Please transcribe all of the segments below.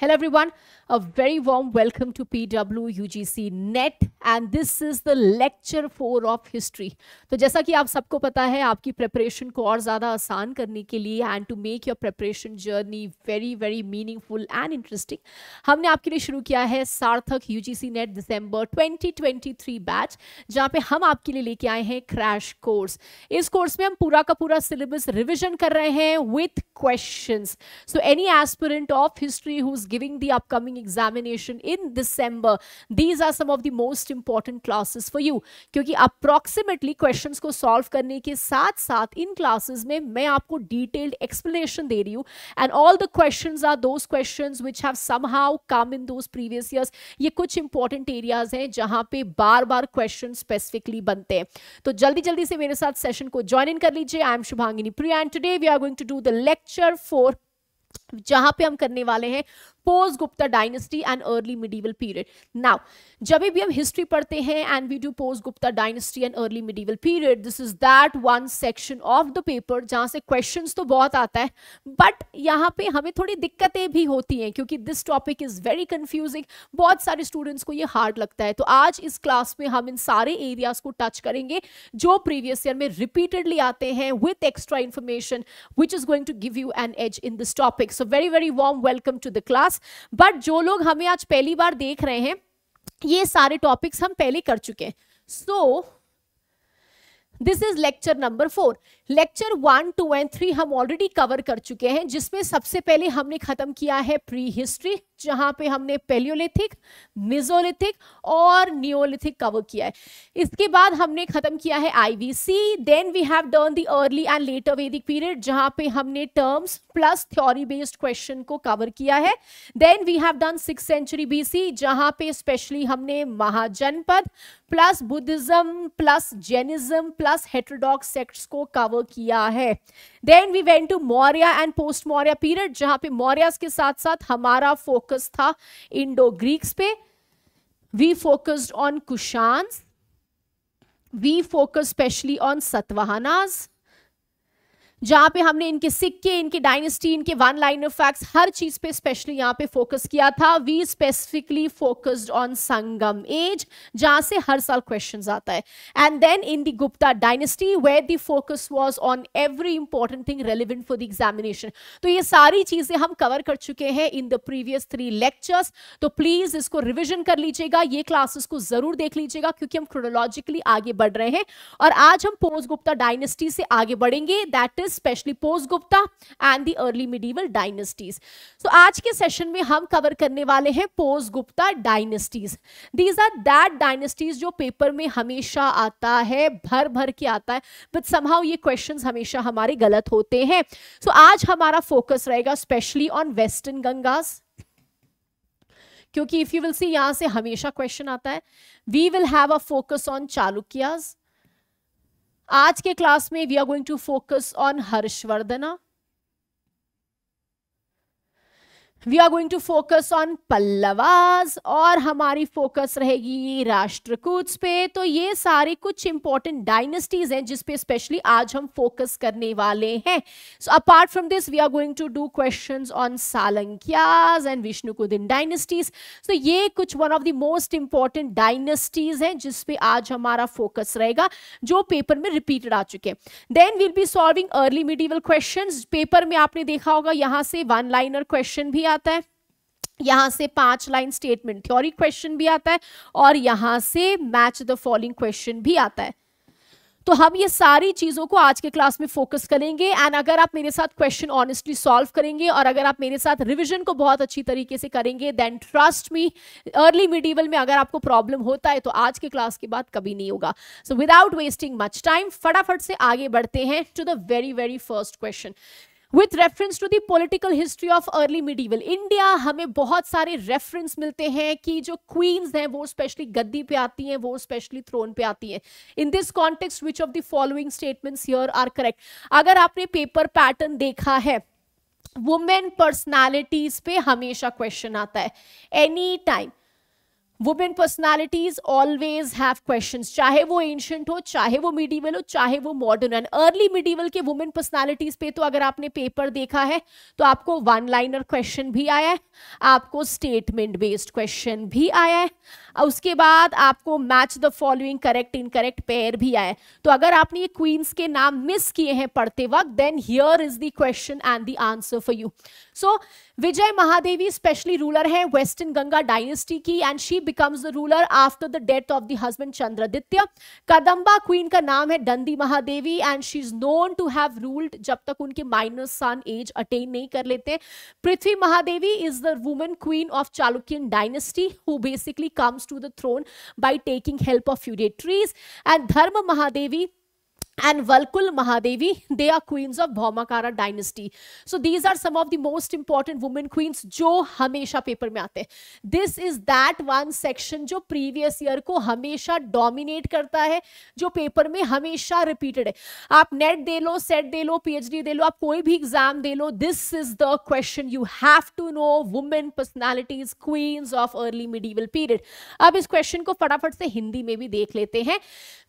Hello everyone, a very warm welcome to PWUGC NET and this is the lecture four of history तो जैसा कि आप सबको पता है आपकी प्रेपरेशन को और ज़्यादा आसान करने के लिए and to make your preparation journey very very meaningful and interesting हमने आपके लिए शुरू किया है सार्थक यू नेट दिसंबर 2023 बैच जहाँ पे हम आपके लिए लेके आए हैं क्रैश कोर्स इस कोर्स में हम पूरा का पूरा सिलेबस रिविजन कर रहे हैं with question so any aspirant of history who's giving the upcoming examination in December. These are some of the most important classes for you. क्योंकि approximately questions को solve करने के साथ साथ इन classes में मैं आपको detailed explanation दे रही हूँ and all the questions are those questions which have somehow come in those previous years. ये कुछ important areas हैं जहाँ पे बार बार questions specifically बनते हैं तो जल्दी जल्दी से मेरे साथ session को join in कर लीजिए I am Shubhangini Priya and today we are going to do the lecture for जहां पे हम करने वाले हैं post Gupta dynasty and early medieval period now जब भी हम हिस्ट्री पढ़ते हैं and we do post Gupta dynasty and early medieval period this is that one section of the paper जहां से क्वेश्चन तो बहुत आता है बट यहाँ पे हमें थोड़ी दिक्कतें भी होती हैं क्योंकि this topic is very confusing बहुत सारे स्टूडेंट्स को ये हार्ड लगता है तो आज इस क्लास में हम इन सारे एरियाज को टच करेंगे जो प्रीवियस ईयर में रिपीटेडली आते हैं with extra information which is going to give you an edge in this topic so very very warm welcome to the class पास बट जो लोग हमें आज पहली बार देख रहे हैं ये सारे टॉपिक्स हम पहले कर चुके हैं so this is lecture number four lecture one two and three हम ऑलरेडी कवर कर चुके हैं जिसमें सबसे पहले हमने खत्म किया है प्री हिस्ट्री जहां पे हमने पेलियोलिथिक मिजोलिथिक और नियोलिथिक कवर किया है इसके बाद हमने खत्म किया है IVC then we have done the early and later Vedic period जहां पे हमने terms plus theory based question को कवर किया है then we have done six century BC जहां पे स्पेशली हमने Mahajanapada plus Buddhism plus Jainism plus heterodox sects को कवर कवर किया है then we went to Maurya and post Maurya period जहां पे मौर्य के साथ साथ हमारा फोकस था इंडो ग्रीक्स पे we focused on Kushans we focus specially on Satavahanas जहां पे हमने इनके सिक्के इनके डायनेस्टी इनके वन ऑफ फैक्ट्स हर चीज पे स्पेशली यहाँ पे फोकस किया था we specifically focused on Sangam age जहां से हर साल क्वेश्चन आता है and then in the Gupta dynasty where the focus was on every important thing relevant for the examination तो ये सारी चीजें हम कवर कर चुके हैं in the previous three lectures तो प्लीज इसको रिविजन कर लीजिएगा ये क्लासेस को जरूर देख लीजिएगा क्योंकि हम क्रोनोलॉजिकली आगे बढ़ रहे हैं और आज हम पोस्ट गुप्ता डायनेस्टी से आगे बढ़ेंगे that is specially post Gupta and the early medieval dynasties so आज के सेशन में हम कवर करने वाले हैं post Gupta dynasties these are that dynasties जो पेपर में हमेशा आता है भर भर के आता है बट समहाउ ये क्वेश्चन हमेशा हमारे गलत होते हैं सो so, आज हमारा फोकस रहेगा स्पेशली ऑन वेस्टर्न गंगास क्योंकि इफ यू विल सी यहां से हमेशा क्वेश्चन आता है we will have a focus on Chalukyas आज के क्लास में we are going to focus on Harshavardhana we are going to focus on Pallavas और हमारी फोकस रहेगी राष्ट्रकूट्स पे तो ये सारे कुछ इंपॉर्टेंट डायनेस्टीज हैं जिसपे स्पेशली आज हम फोकस करने वाले हैं so apart from this we are going to do question on Solankis and Vishnukundin dynasties so ये कुछ one of the most important dynasties हैं जिसपे आज हमारा फोकस रहेगा जो पेपर में रिपीटेड आ चुके हैं then will be solving early medieval question paper में आपने देखा होगा यहाँ से वन लाइनर क्वेश्चन भी आता है यहां से पांच लाइन स्टेटमेंट थ्योरी क्वेश्चन भी आता है और यहां से मैच द फॉलोइंग क्वेश्चन भी आता है तो हम ये सारी चीज़ों को आज के क्लास में फोकस करेंगे एंड अगर आप मेरे साथ क्वेश्चन ऑनेस्टली सॉल्व करेंगे और अगर आप मेरे साथ रिवीजन को बहुत अच्छी तरीके से करेंगे then trust me early medieval में अगर आपको प्रॉब्लम होता है तो आज के क्लास के बाद कभी नहीं होगा so without wasting much time फटाफट से आगे बढ़ते हैं to the very very first question with reference to the political history of early medieval India हमें बहुत सारे रेफरेंस मिलते हैं कि जो क्वींस हैं वो स्पेशली गद्दी पे आती हैं वो स्पेशली थ्रोन पे आती हैं in this context which of the following statements here are correct अगर आपने पेपर पैटर्न देखा है वुमेन पर्सनैलिटीज पे हमेशा क्वेश्चन आता है any time women personalities always have questions चाहे वो एंशंट हो चाहे वो मिडीवल हो चाहे वो मॉडर्न एंड अर्ली मिडीवल के वुमेन पर्सनालिटीज पे तो अगर आपने पेपर देखा है तो आपको वन लाइनर क्वेश्चन भी आया है आपको स्टेटमेंट बेस्ड क्वेश्चन भी आया है उसके बाद आपको match the following correct incorrect pair भी आया है तो अगर आपने ये क्वींस के नाम मिस किए हैं पढ़ते वक्त then here is the question and the answer for you so Vijay Mahadevi specially ruler हैं वेस्टर्न गंगा डायनेस्टी की and she becomes the ruler after the death of the husband Chandraditya Kadamba queen का नाम है Dandi Mahadevi and she is known to have ruled जब तक उनके minor सन as attain नहीं कर लेते Prithvi Mahadevi is the women queen of Chalukyan dynasty who basically comes to the throne by taking help of feudatories and Dharma Mahadevi and Valkul Mahadevi. They are queens of Bhaumakara dynasty. So these are some of the most important women queens जो हमेशा paper में आते हैं this is that one section जो previous year को हमेशा dominate करता है जो पेपर में हमेशा रिपीटेड है आप नेट दे लो सेट दे लो पीएचडी दे लो आप कोई भी एग्जाम दे लो this is the question you have to know women personalities queens of early medieval period अब इस क्वेश्चन को फटाफट से हिंदी में भी देख लेते हैं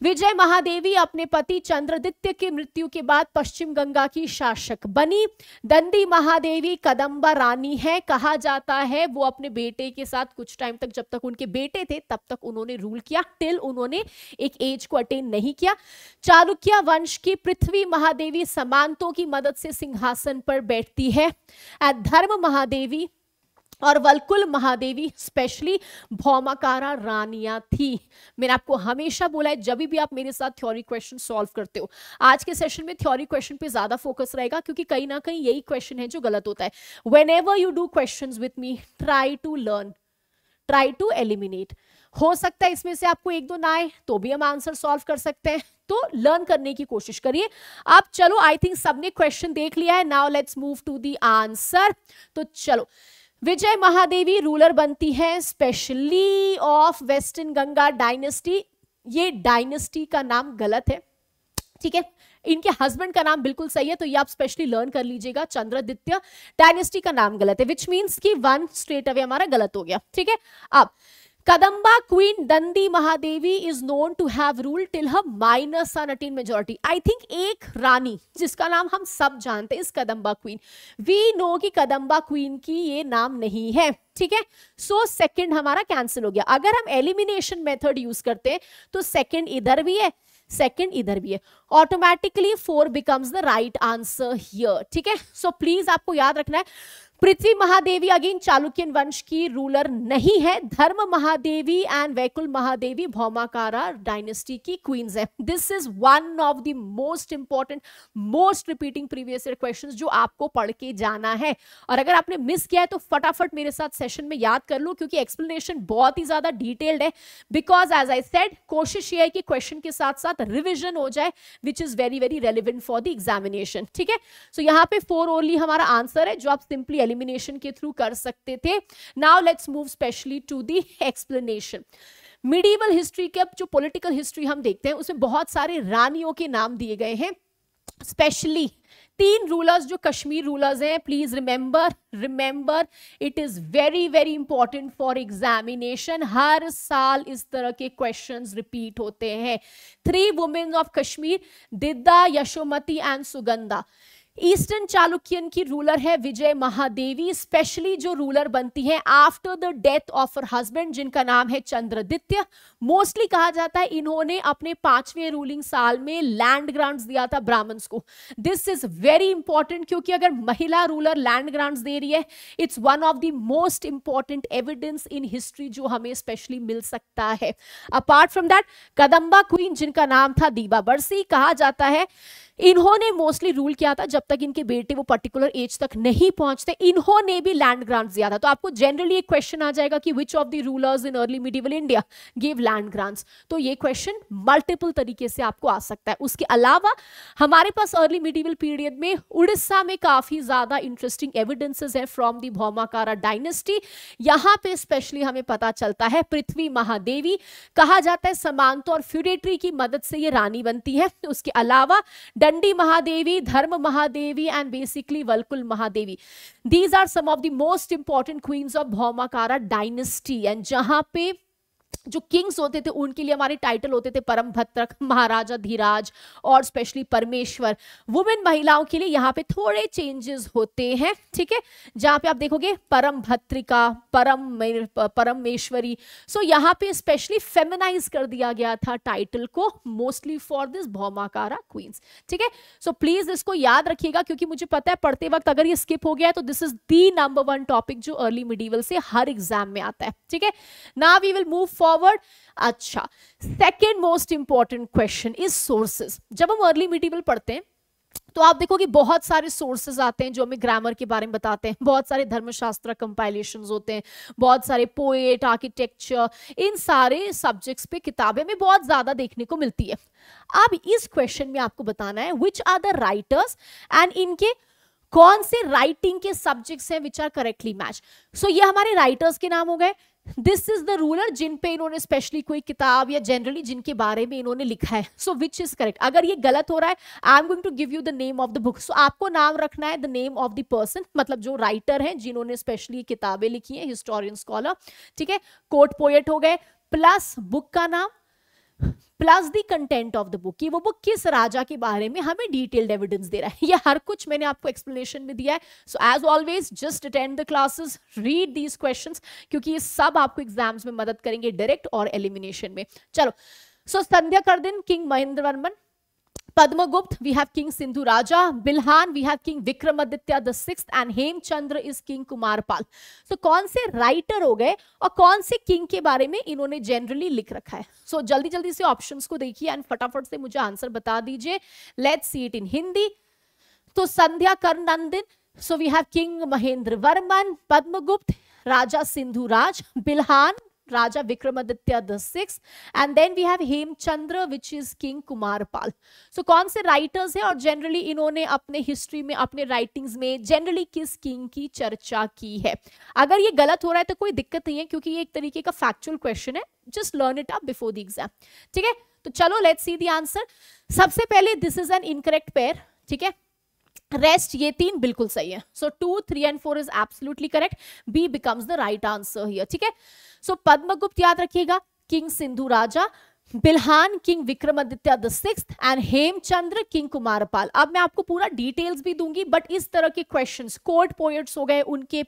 विजय महादेवी अपने पति चंद चंद्रदित्य की मृत्यु के बाद पश्चिम गंगा की शासक बनी दंडी महादेवी कदम्बा रानी है कहा जाता है वो अपने बेटे के साथ कुछ टाइम तक जब तक उनके बेटे थे तब तक उन्होंने रूल किया टिल उन्होंने एक एज को अटेन नहीं किया चालुक्य वंश की पृथ्वी महादेवी समानतों की मदद से सिंहासन पर बैठती है धर्म महादेवी और वलकुल महादेवी स्पेशली भौमाकारा रानिया थी मैंने आपको हमेशा बोला है जब भी आप मेरे साथ थ्योरी क्वेश्चन सॉल्व करते हो आज के सेशन में थ्योरी क्वेश्चन पे ज्यादा फोकस रहेगा क्योंकि कहीं ना कहीं यही क्वेश्चन है जो गलत होता है whenever you do question with me try to learn try to eliminate हो सकता है इसमें से आपको एक दो ना आए तो भी हम आंसर सॉल्व कर सकते हैं तो लर्न करने की कोशिश करिए अब चलो आई थिंक सबने क्वेश्चन देख लिया है now let's move to the answer तो चलो विजय महादेवी रूलर बनती हैं specially of western Ganga dynasty ये डायनेस्टी का नाम गलत है ठीक है इनके हस्बैंड का नाम बिल्कुल सही है तो ये आप स्पेशली लर्न कर लीजिएगा चंद्रदित्य डायनेस्टी का नाम गलत है विच मीन्स कि वन स्ट्रेट अवे हमारा गलत हो गया ठीक है अब Kadamba queen Dandi Mahadevi is known to have ruled till her minor attain majority I think एक रानी जिसका नाम हम सब जानते हैं इस कदम्बा क्वीन वी नो कि कदम्बा क्वीन की ये नाम नहीं है ठीक है सो सेकंड हमारा कैंसिल हो गया अगर हम एलिमिनेशन मेथड यूज करते हैं तो सेकंड इधर भी है सेकंड इधर भी है automatically four becomes the right answer here ठीक है सो प्लीज आपको याद रखना है पृथ्वी महादेवी अगेन चालुक्यन वंश की रूलर नहीं है धर्म महादेवी एंड वैकुल महादेवी भौमाकारा डायनेस्टी की क्वींस है this is one of the most important most repeating previous year questions जो आपको पढ़ के जाना है और अगर आपने मिस किया है तो फटाफट मेरे साथ सेशन में याद कर लो क्योंकि एक्सप्लेनेशन बहुत ही ज्यादा डिटेल्ड है बिकॉज एज आई सेड कोशिश ये है कि क्वेश्चन के साथ साथ रिविजन हो जाए which is very very relevant for the examination ठीक है सो so, यहाँ पे फोर ओनली हमारा आंसर है जो आप सिंपली एलिमिनेशन के थ्रू कर सकते थे now let's move specially to the explanation medieval history के जो पॉलिटिकल हिस्ट्री हम देखते हैं उसमें बहुत सारे रानियों के नाम दिए गए हैं स्पेशली तीन रूलर्स जो कश्मीर रूलर्स हैं please remember remember it is very very important for examination हर साल इस तरह के क्वेश्चंस रिपीट होते हैं three women of Kashmir Didda Yashomati and Sugandha eastern Chalukyan की रूलर है विजय महादेवी स्पेशली जो रूलर बनती है after the death of her husband जिनका नाम है चंद्रदित्य मोस्टली कहा जाता है इन्होंने अपने पांचवें रूलिंग साल में लैंड ग्रांट्स दिया था ब्राह्मण्स को दिस इज वेरी इंपॉर्टेंट क्योंकि अगर महिला रूलर लैंड ग्रांट्स दे रही है it's one of the most important evidence in history जो हमें स्पेशली मिल सकता है apart from that Kadamba queen जिनका नाम था दीबा बरसी कहा जाता है इन्होंने मोस्टली रूल किया था जब तक इनके बेटे वो पर्टिकुलर एज तक नहीं पहुंचते इन्होंने भी लैंड ग्रांट्स दिया था तो आपको जनरली एक क्वेश्चन आ जाएगा कि which of the rulers in early medieval India give land grants तो ये क्वेश्चन मल्टीपल तरीके से आपको आ सकता है उसके अलावा हमारे पास अर्ली मिडिवल पीरियड में उड़ीसा में काफी ज्यादा इंटरेस्टिंग एविडेंसेज है फ्रॉम दी भौमाकारा डायनेस्टी यहाँ पे स्पेशली हमें पता चलता है पृथ्वी महादेवी कहा जाता है समानता और फ्यूरेटरी की मदद से ये रानी बनती है उसके अलावा Chandi Mahadevi, Dharma Mahadevi, and basically Valkul Mahadevi. These are some of the most important queens of Bhaumakara dynasty. And Jahape जो किंग्स होते थे उनके लिए हमारे टाइटल होते थे परम भद्रक महाराजा धीराज और स्पेशली परमेश्वर वुमेन महिलाओं के लिए यहाँ पे थोड़े चेंजेस होते हैं ठीक है जहाँ पे आप देखोगे परम भत्रिका परम परमेश्वरी सो यहाँ पे स्पेशली फेमिनाइज कर दिया गया था टाइटल को mostly for this Bhaumakara queens ठीक है सो प्लीज इसको याद रखिएगा क्योंकि मुझे पता है पढ़ते वक्त अगर ये स्किप हो गया तो this is the number one topic जो अर्ली मिडीवल से हर एग्जाम में आता है ठीक है ना वी विल मूव फॉरवर्ड अच्छा second most important question is sources जब हम अर्ली मिडीवल पढ़ते हैं तो आप देखो कि बहुत सारे सोर्सेज आते हैं जो हमें ग्रामर के बारे में बताते हैं बहुत सारे धर्मशास्त्र कंपाइलेशन होते हैं बहुत सारे पोएट आर्किटेक्चर इन सारे सब्जेक्ट्स पे किताबें में बहुत ज्यादा देखने को मिलती है अब इस क्वेश्चन में आपको बताना है which are the writers and इनके कौन से राइटिंग के सब्जेक्ट्स हैं which are correctly match so ये हमारे राइटर्स के नाम हो गए दिस इज द रूलर जिन पे इन्होंने स्पेशली कोई किताब या जनरली जिनके बारे में इन्होंने लिखा है सो विच इज करेक्ट अगर ये गलत हो रहा है I am going to give you the name of the book so आपको नाम रखना है the name of the person मतलब जो राइटर हैं जिन्होंने स्पेशली किताबें लिखी हैं हिस्टोरियन स्कॉलर ठीक है कोर्ट पोएट हो गए प्लस बुक का नाम plus the content of the book कि वो बुक किस राजा के बारे में हमें डिटेल्ड एविडेंस दे रहा है ये हर कुछ मैंने आपको एक्सप्लेनेशन में दिया है so as always just attend the classes read these questions क्योंकि ये सब आपको एग्जाम्स में मदद करेंगे डायरेक्ट और एलिमिनेशन में चलो सो so, संध्या कर दिन king Mahendra Varman Padmagupt, we have King Sindhu Raja. Bilhan, we have King Vikramaditya the sixth, and Hemchandra is King Kumarpal. So कौन से राइटर हो गए और कौन से किंग के बारे में इन्होंने जनरली लिख रखा है सो so, जल्दी जल्दी से ऑप्शन को देखिए एंड फटाफट से मुझे आंसर बता दीजिए let see it in Hindi तो Sandhyakar Nandi so we have king Mahendra Varman Padmagupta Raja Sindhu Raj Bilhana Raja Vikramaditya the sixth, and then we have Hemchandra, which is King Kumarpal. So कौन से writers हैं और generally इन्होंने अपने history में अपने writings में generally किस king की चर्चा की है अगर ये गलत हो रहा है तो कोई दिक्कत नहीं है क्योंकि ये एक तरीके का factual question है Just learn it up before the exam. ठीक है तो चलो let's see the answer. सबसे पहले this is an incorrect pair. ठीक है रेस्ट ये तीन बिल्कुल सही है so two three and four is absolutely correct B becomes the right answer here ठीक है सो पद्मगुप्त याद रखिएगा king Sindhu Raja Bilhana king Vikramaditya the six and Hemachandra king Kumarapala अब मैं आपको पूरा डिटेल्स भी दूंगी बट इस तरह के क्वेश्चंस कोर्ट पोएट्स हो गए उनके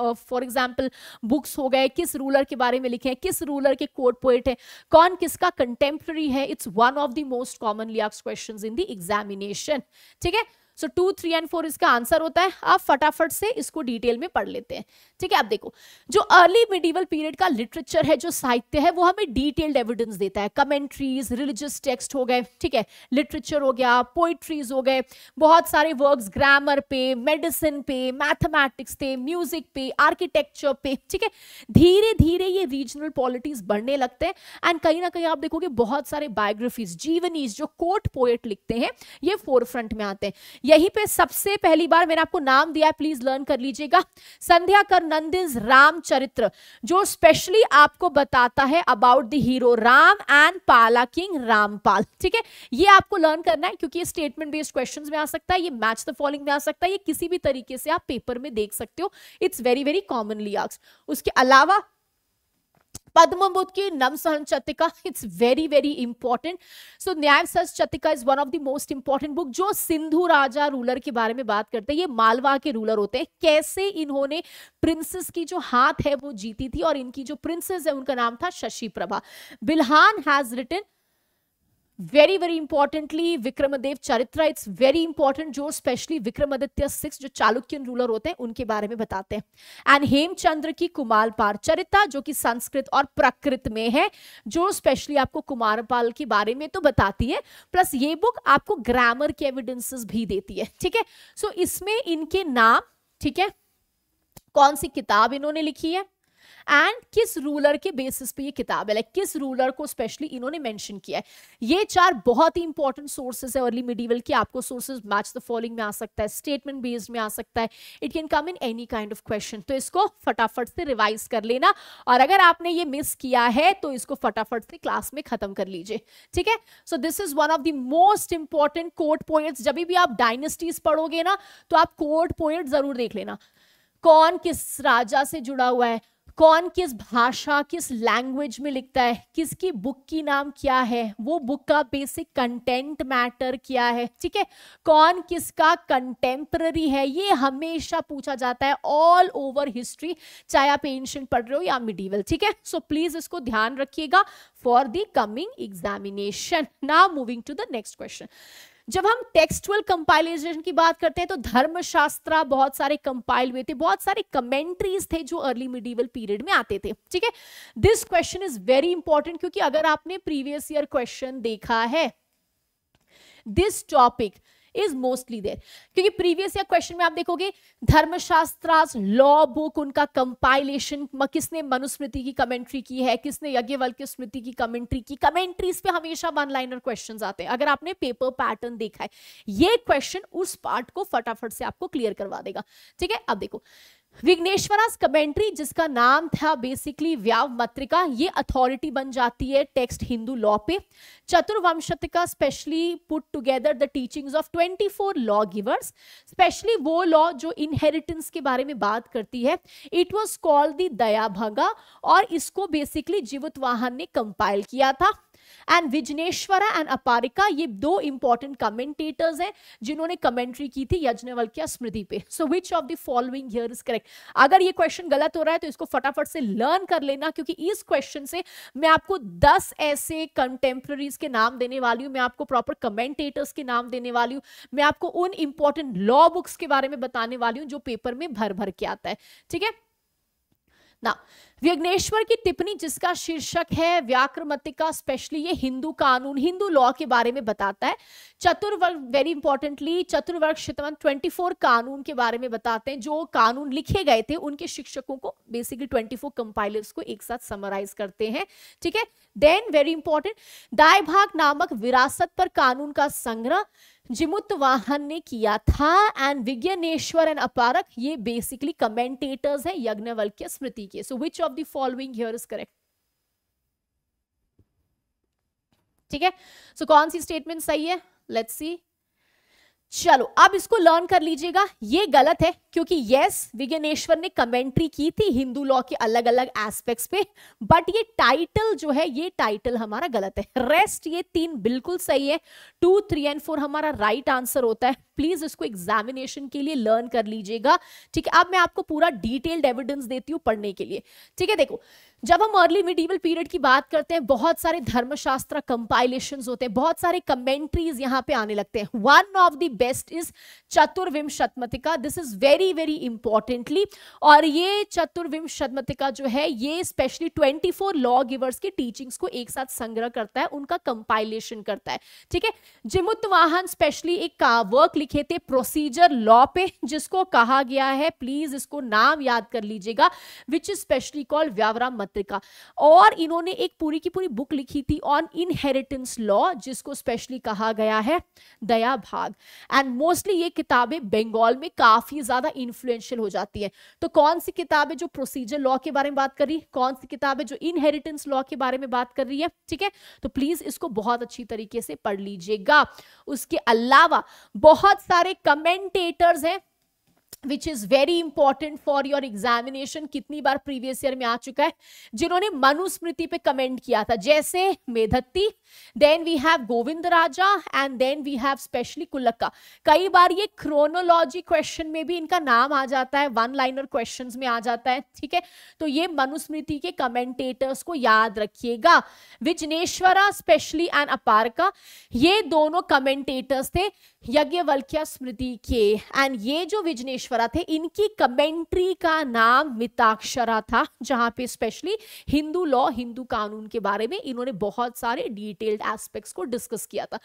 फॉर एग्जांपल बुक्स हो गए किस रूलर के बारे में लिखे हैं किस रूलर के कोर्ट पोएट है कौन किसका कंटेम्प्रेरी है it's one of the most commonly asked questions in the examination ठीक है so two three and four इसका आंसर होता है आप फटाफट से इसको डिटेल में पढ़ लेते हैं ठीक है आप देखो जो अर्ली मिडिवल पीरियड का लिटरेचर है जो साहित्य है वो हमें डिटेल्ड एविडेंस देता है कमेंट्रीज रिलीजियस टेक्स्ट हो गए ठीक है लिटरेचर हो गया पोइट्रीज हो गए बहुत सारे वर्क्स ग्रामर पे मेडिसिन पे मैथमेटिक्स पे म्यूजिक पे आर्किटेक्चर पे ठीक है धीरे धीरे ये रीजनल पॉलिटीज बढ़ने लगते हैं एंड कहीं ना कहीं आप देखोगे बहुत सारे बायोग्राफीज जीवनीज जो कोर्ट पोएट लिखते हैं ये फोर में आते हैं यहीं पे सबसे पहली बार मैंने आपको नाम दिया है प्लीज लर्न कर लीजिएगा संध्या कर नंदिज रामचरित्र जो स्पेशली आपको बताता है about the hero Ram and Pala king Rampal ठीक है ये आपको लर्न करना है क्योंकि स्टेटमेंट बेस्ड क्वेश्चन में आ सकता है ये मैच द फॉलोइंग में आ सकता है ये किसी भी तरीके से आप पेपर में देख सकते हो it's very very commonly ask उसके अलावा Padmamutki Namsahan Chatika. It's very, very important. So Nyayamsas Chatika is one of the most important book. jo sindhu raja ruler ke bare mein baat karte hai ye malwa ke ruler hote हैं kaise inhone princess ki jo haath hai wo jeeti thi aur inki jo princess hai unka naam tha shashi prabha bilhan has written very very importantly Vikramdev Charitra it's very important जो specially Vikramaditya six जो Chalukyan ruler होते हैं उनके बारे में बताते हैं and Hemchandra की कुमार पार चरिता जो कि संस्कृत और प्रकृत में है जो स्पेशली आपको कुमार पाल के बारे में तो बताती है प्लस ये बुक आपको ग्रामर के एविडेंसेस भी देती है ठीक है सो इसमें इनके नाम ठीक है कौन सी किताब इन्होंने लिखी है एंड किस रूलर के बेसिस पे ये किताब है लाइक किस रूलर को स्पेशली इन्होंने मेंशन किया है ये चार बहुत ही इंपॉर्टेंट सोर्सेज है अर्ली मिडीवल की आपको सोर्सेज मैच द फॉलोइंग में आ सकता है स्टेटमेंट बेस्ड में आ सकता है it can come in any kind of question तो इसको फटाफट से रिवाइज कर लेना और अगर आपने ये मिस किया है तो इसको फटाफट से क्लास में खत्म कर लीजिए ठीक है so this is one of the most important court poets जब भी आप डायनेस्टीज पढ़ोगे ना तो आप कोर्ट पॉइंट जरूर देख लेना कौन किस राजा से जुड़ा हुआ है कौन किस भाषा किस लैंग्वेज में लिखता है किसकी बुक की नाम क्या है वो बुक का बेसिक कंटेंट मैटर क्या है ठीक है कौन किसका कंटेम्प्ररी है ये हमेशा पूछा जाता है ऑल ओवर हिस्ट्री चाहे आप एंशियंट पढ़ रहे हो या मिडीवल ठीक है सो प्लीज इसको ध्यान रखिएगा for the coming examination now moving to the next question जब हम टेक्सटुअल कंपाइलेशन की बात करते हैं तो धर्मशास्त्र बहुत सारे कंपाइल हुए थे बहुत सारे कमेंट्रीज थे जो अर्ली मिडीवल पीरियड में आते थे ठीक है this question is very important क्योंकि अगर आपने प्रीवियस ईयर क्वेश्चन देखा है this topic is mostly there क्योंकि प्रीवियस या क्वेश्चन में आप देखोगे धर्मशास्त्र लॉ बुक उनका कंपाइलेशन किसने मनुस्मृति की कमेंट्री की है किसने यज्ञवल की स्मृति की कमेंट्री की कमेंट्रीज पे हमेशा वन लाइनर क्वेश्चन आते हैं अगर आपने पेपर पैटर्न देखा है ये क्वेश्चन उस पार्ट को फटाफट से आपको क्लियर करवा देगा ठीक है अब देखो विघ्नेश्वरास कमेंट्री जिसका नाम था बेसिकली व्याव मत्रिका ये अथॉरिटी बन जाती है टेक्स्ट हिंदू लॉ पे Chaturvimshatika specially put together the teachings of 24 law givers specially वो लॉ जो इनहेरिटेंस के बारे में बात करती है it was called the Dayabhaga और इसको बेसिकली जीवित वाहन ने कंपाइल किया था एंड विजनेश्वरा एंड अपारिका ये दो इंपॉर्टेंट कमेंटेटर्स हैं जिन्होंने कमेंट्री की थी यज्ञवल्क्य स्मृति पे so which of the following here is correct अगर ये क्वेश्चन गलत हो रहा है तो इसको फटाफट से लर्न कर लेना क्योंकि इस क्वेश्चन से मैं आपको दस ऐसे कंटेम्प्रेरीज के नाम देने वाली हूँ मैं आपको प्रॉपर कमेंटेटर्स के नाम देने वाली हूँ मैं आपको उन इंपॉर्टेंट लॉ बुक्स के बारे में बताने वाली हूँ जो पेपर में भर भर के आता है ठीक है ना विघ्नेश्वर की टिप्पणी जिसका शीर्षक है व्याक्रमतिका स्पेशली ये हिंदू कानून हिंदू लॉ के बारे में बताता है चतुर्वर्ग वेरी इंपॉर्टेंटली चतुर्वर्ग शतवन 24 कानून के बारे में बताते हैं जो कानून लिखे गए थे उनके शिक्षकों को बेसिकली 24 कंपाइलर्स को एक साथ समराइज करते हैं ठीक है देन वेरी इंपॉर्टेंट भाग नामक विरासत पर कानून का संग्रह जिमुत वाहन ने किया था एंड विज्ञानेश्वर एंड अपारक ये बेसिकली कमेंटेटर्स हैं यज्ञवल्क्य स्मृति के so which of the following here is correct ठीक है सो कौन सी स्टेटमेंट सही है लेट्स सी चलो अब इसको लर्न कर लीजिएगा ये गलत है क्योंकि यस विज्ञानेश्वर ने कमेंट्री की थी हिंदू लॉ के अलग अलग एस्पेक्ट्स पे बट ये टाइटल जो है ये टाइटल हमारा गलत है रेस्ट ये तीन बिल्कुल सही है टू थ्री एंड फोर हमारा राइट right आंसर होता है प्लीज इसको एग्जामिनेशन के लिए लर्न कर लीजिएगा ठीक है अब मैं आपको पूरा डिटेल्ड एविडेंस देती हूँ पढ़ने के लिए ठीक है देखो जब हम अर्ली मिडिवल पीरियड की बात करते हैं बहुत सारे धर्मशास्त्र कंपाइलेशन होते हैं बहुत सारे कमेंट्रीज यहाँ पे आने लगते हैं one of the best is Chaturvimshatimata this is very very importantly और ये चतुर्विम शतमतिका जो है ये स्पेशली 24 लॉ गिवर्स के टीचिंग्स को एक साथ संग्रह करता है उनका कंपाइलेशन करता है ठीक है जिमुत वाहन स्पेशली एक वर्क लिखे थे प्रोसीजर लॉ पे जिसको कहा गया है प्लीज इसको नाम याद कर लीजिएगा which is specially call Vyavara Patrika और इन्होंने एक पूरी की पूरी बुक लिखी थी ऑन इनहेरिटेंस लॉ जिसको स्पेशली कहा गया है दया भाग एंड मोस्टली ये किताबें बंगाल में काफ़ी ज़्यादा इन्फ्लुएंशियल हो जाती हैं तो कौन सी किताबें जो प्रोसीजर लॉ के बारे में बात कर रही है कौन सी किताबें जो इनहेरिटेंस लॉ के बारे में बात कर रही है ठीक है तो प्लीज़ इसको बहुत अच्छी तरीके से पढ़ लीजिएगा उसके अलावा बहुत सारे कमेंटेटर्स हैं which is very important for your examination कितनी बार प्रीवियस ईयर में आ चुका है जिन्होंने मनुस्मृति पे कमेंट किया था जैसे Medhatithi then we have Govind Raja and then we have specially Kulluka कई बार ये क्रोनोलॉजी क्वेश्चन में भी इनका नाम आ जाता है वन लाइनर क्वेश्चन में आ जाता है ठीक है तो ये मनुस्मृति के कमेंटेटर्स को याद रखिएगा विजनेश्वरा स्पेशली एंड अपारका ये दोनों कमेंटेटर्स थे यज्ञवल्क्य स्मृति के एंड ये जो विजनेश्वरा थे इनकी कमेंट्री का नाम मिताक्षरा था जहां पे स्पेशली हिंदू लॉ हिंदू कानून के बारे में इन्होंने बहुत सारे डिटेल्ड एस्पेक्ट्स को डिस्कस किया था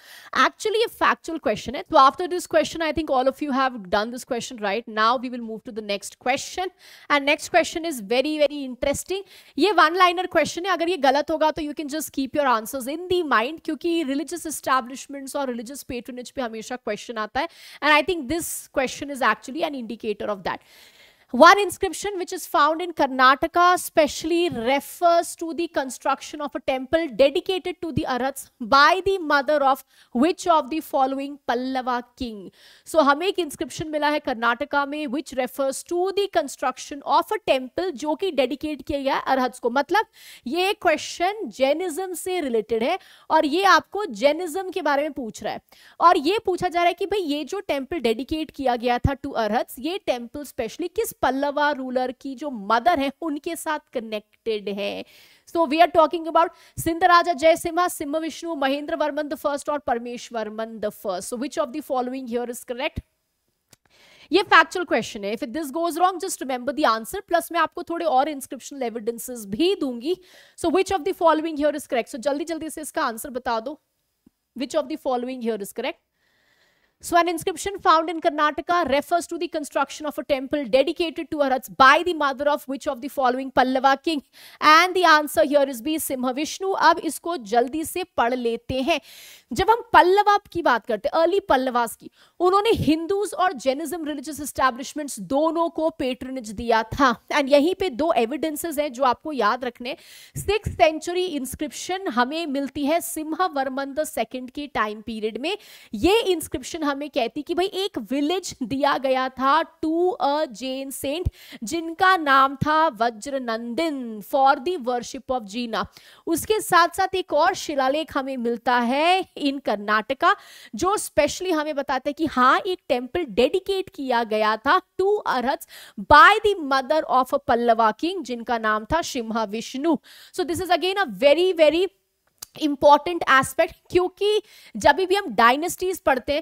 एक्चुअली ये फैक्चुअल क्वेश्चन है तो after this question I think all of you have done this question right now we will move to the next question and next question is very very interesting ये one liner question है अगर ये गलत होगा तो you can just keep your answers in the mind क्योंकि religious establishments और religious patronage पे हमेशा and i think this question is actually an indicator of that One inscription which is found in Karnataka specially refers to the construction of a temple dedicated to the Arats by the mother of which of the following Pallava king. So हमें एक inscription मिला है Karnataka में which refers to the construction of a temple जो कि dedicate किया गया Arats को मतलब ये question Jainism से related है और ये आपको Jainism के बारे में पूछ रहा है और ये पूछा जा रहा है कि भाई ये जो temple dedicate किया गया था to Arats ये temple specially किस पल्लवा रूलर की जो मदर है उनके साथ कनेक्टेड है so we are talking about Sindh Raja Jaya Simha Simha Vishnu Mahendra Varman the first और Parameshwaraman the first which of the following here is correct ये फैक्चुअल क्वेश्चन है if this goes wrong just remember the answer plus मैं आपको थोड़े और इंस्क्रिप्शनल एविडेंसेस भी दूंगी so which of the following here is correct so जल्दी जल्दी से इसका आंसर बता दो which of the following here is correct So an inscription found in Karnataka refers to the construction of a temple dedicated to Arats by the mother of which of the following Pallava king? And the answer here is B. Simha Vishnu. अब इसको जल्दी से पढ़ लेते हैं जब हम Pallava की बात करते हैं अर्ली पल्लवास की उन्होंने हिंदूज और जैनिज्म रिलीजियस एस्टेब्लिशमेंट्स दोनों को पेट्रनेज दिया था एंड यहीं पे दो एविडेंसेस हैं जो आपको याद रखने सिक्स सेंचुरी इंस्क्रिप्शन हमें मिलती है सिम्हा the second सेकेंड के टाइम पीरियड में ये इंस्क्रिप्शन हमें कहती कि भाई एक विलेज दिया गया था टू अ जैन सेंट जिनका नाम था Vajranandin for the worship of Jina उसके साथ साथ एक और शिलालेख हमें मिलता है इन कर्नाटका जो स्पेशली हमें बताते हैं कि हाँ एक टेम्पल डेडिकेट किया गया था to Arhat by the mother of a Pallava king जिनका नाम था Simha Vishnu so this is again a very very important aspect क्योंकि जब भी हम डायनेस्टीज पढ़ते हैं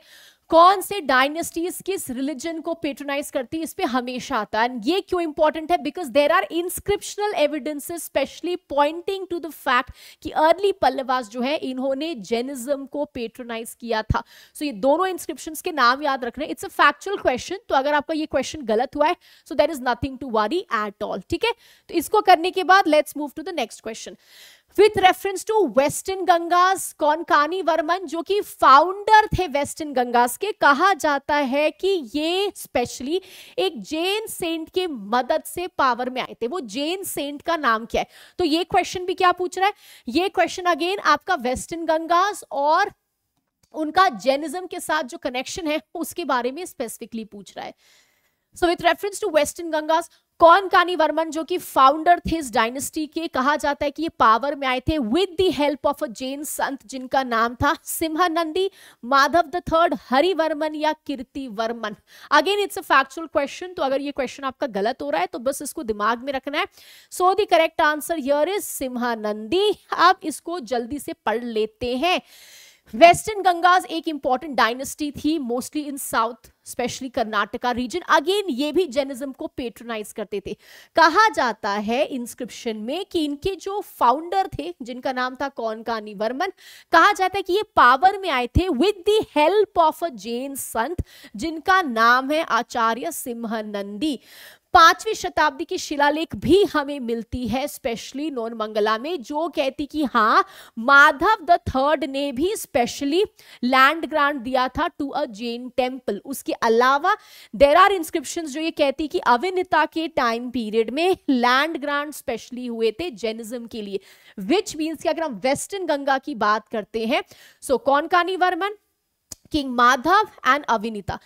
कौन से डायनेस्टीज किस रिलीजन को पेट्रोनाइज करती है इस पर हमेशा आता है ये क्यों इंपॉर्टेंट है because there are inscriptional evidences specially pointing to the fact कि अर्ली पल्लवास जो है इन्होंने जेनिज्म को पेट्रोनाइज किया था सो so, ये दोनों इंस्क्रिप्शन के नाम याद हैं इट्स अ फैक्चुअल क्वेश्चन तो अगर आपका ये क्वेश्चन गलत हुआ है so there is nothing to worry at all ठीक है तो इसको करने के बाद let's move to the next question with reference to western Gangas Konkani Varman जो कि फाउंडर थे वेस्टर्न गंगास के कहा जाता है कि ये स्पेशली एक जैन सेंट के मदद से पावर में आए थे वो जैन सेंट का नाम क्या है तो ये क्वेश्चन भी क्या पूछ रहा है ये क्वेश्चन अगेन आपका वेस्टर्न गंगास और उनका जैनिज्म के साथ जो कनेक्शन है उसके बारे में स्पेसिफिकली पूछ रहा है so with reference to western Ganga Konkani Varman जो कि फाउंडर थे इस डायनेस्टी के कहा जाता है कि ये पावर में आए थे with the help of a Jain संत जिनका नाम था सिम्हानंदी माधव द थर्ड हरिवर्मन या Kirti Varman again it's a factual question तो अगर ये क्वेश्चन आपका गलत हो रहा है तो बस इसको दिमाग में रखना है so the correct answer here is Simhanandi आप इसको जल्दी से पढ़ लेते हैं वेस्टर्न गंगाज एक इंपॉर्टेंट डायनेस्टी थी mostly in south specially Karnataka region again ये भी जेनिज्म को पेट्रोनाइज करते थे कहा जाता है इंस्क्रिप्शन में कि इनके जो फाउंडर थे जिनका नाम था कौन कानी वर्मन कहा जाता है कि ये पावर में आए थे with the help of a Jain संत जिनका नाम है आचार्य सिंह नंदी पांचवी शताब्दी की शिलालेख भी हमें मिलती है स्पेशली नोनमंगला में जो कहती कि हाँ माधव द थर्ड ने भी स्पेशली लैंड ग्रांट दिया था टू अ जैन टेम्पल उसके अलावा देर आर इंस्क्रिप्शन जो ये कहती कि अविनता के टाइम पीरियड में लैंड ग्रांट स्पेशली हुए थे जेनिज्म के लिए विच मीन्स की अगर हम वेस्टर्न गंगा की बात करते हैं सो so, Konkani Varman king Madhava and Avinita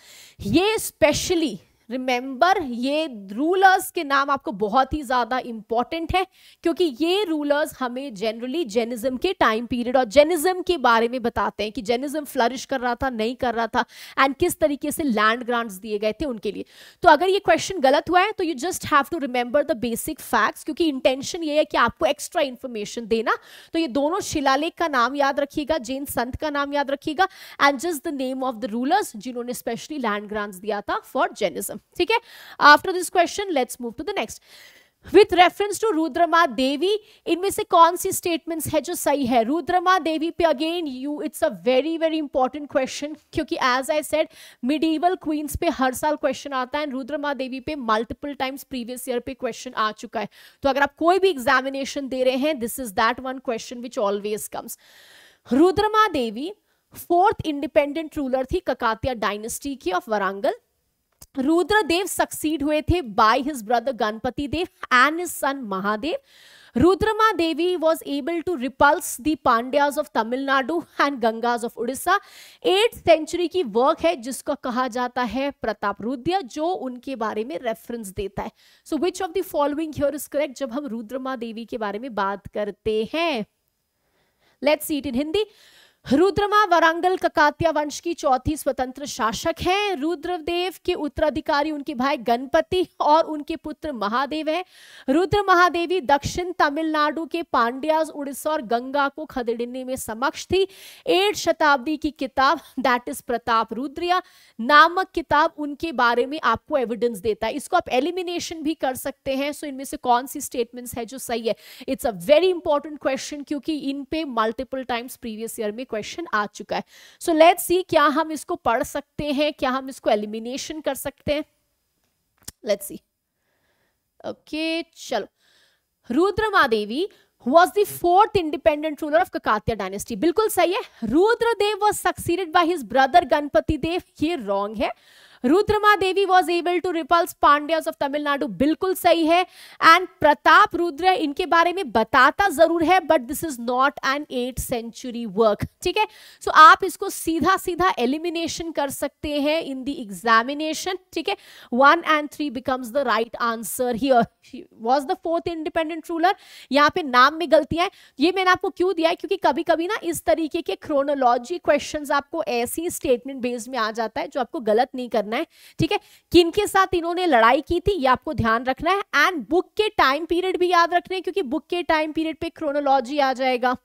ये स्पेशली रिमेंबर ये रूलर्स के नाम आपको बहुत ही ज्यादा इंपॉर्टेंट है क्योंकि ये रूलर्स हमें जनरली जेनिज्म के टाइम पीरियड और जेनिज्म के बारे में बताते हैं कि जेनिज्म फ्लरिश कर रहा था नहीं कर रहा था एंड किस तरीके से लैंड ग्रांट्स दिए गए थे उनके लिए तो अगर ये क्वेश्चन गलत हुआ है तो you just have to remember the basic facts क्योंकि इंटेंशन ये है कि आपको एक्स्ट्रा इन्फॉर्मेशन देना तो ये दोनों शिलालेख का नाम याद रखिएगा जैन संत का नाम याद रखिएगा and just the name of the rulers जिन्होंने स्पेशली लैंड ग्रांट्स दिया था फॉर जेनिज्म ठीक है after this question let's move to the next with reference to Rudrama Devi इनमें से कौन सी स्टेटमेंट है जो सही है रुद्रमा देवी पे again you it's a very very important question क्योंकि as I said medieval queens पे हर साल क्वेश्चन आता है रुद्रमा देवी पे मल्टीपल टाइम्स प्रीवियस ईयर पे क्वेश्चन आ चुका है तो अगर आप कोई भी एग्जामिनेशन दे रहे हैं this is that one question which always comes Rudrama Devi fourth independent ruler थी ककातिया डायनेस्टी की ऑफ वरांगल रुद्रदेव सक्सीड हुए थे by his brother Ganapati Dev and his son Mahadev Rudrama Devi was able to repulse the Pandyas of Tamil Nadu and Gangas of Orissa eight century की work है जिसको कहा जाता है प्रताप रुद्र जो उनके बारे में रेफरेंस देता है so which of the following here is correct जब हम रुद्रमा देवी के बारे में बात करते हैं let's see it in Hindi Rudrama Warangal Kakatiya वंश की चौथी स्वतंत्र शासक हैं रुद्रदेव के उत्तराधिकारी उनके भाई गणपति और उनके पुत्र महादेव हैं रुद्र महादेवी दक्षिण तमिलनाडु के पांड्याज उड़ीसा और गंगा को खदेड़ने में समक्ष थी एट शताब्दी की किताब दैट इज प्रताप रुद्रिया नामक किताब उनके बारे में आपको एविडेंस देता है इसको आप एलिमिनेशन भी कर सकते हैं सो इनमें से कौन सी स्टेटमेंट्स है जो सही है it's a very important question क्योंकि इन पे मल्टीपल टाइम्स प्रीवियस ईयर में क्वेश्चन आ चुका है सो लेट सी क्या हम इसको पढ़ सकते हैं क्या हम इसको एलिमिनेशन कर सकते हैं लेट सी ओके चलो रुद्रमा देवी was the fourth independent ruler of Kakatiya dynasty. bilkul sahi hai rudra dev was succeeded by his brother Ganpati Dev. ये wrong है Rudrama Devi was able to repulse Pandyas of Tamil Nadu बिल्कुल सही है एंड प्रताप रुद्र इनके बारे में बताता जरूर है but this is not an eight century work ठीक है सो आप इसको सीधा सीधा एलिमिनेशन कर सकते हैं इन द एग्जामिनेशन ठीक है one and three becomes the right answer here was the fourth independent ruler यहाँ पे नाम में गलतियां ये मैंने आपको क्यों दिया है क्योंकि कभी कभी ना इस तरीके के क्रोनोलॉजी क्वेश्चन आपको ऐसी स्टेटमेंट बेस्ड में आ जाता है जो आपको गलत नहीं करना करना है ठीक है किन के साथ इन्होंने लड़ाई की थी ये आपको ध्यान रखना है एंड बुक के टाइम पीरियड भी याद रखने हैं क्योंकि बुक के टाइम पीरियड पे क्रोनोलॉजी आ जाएगा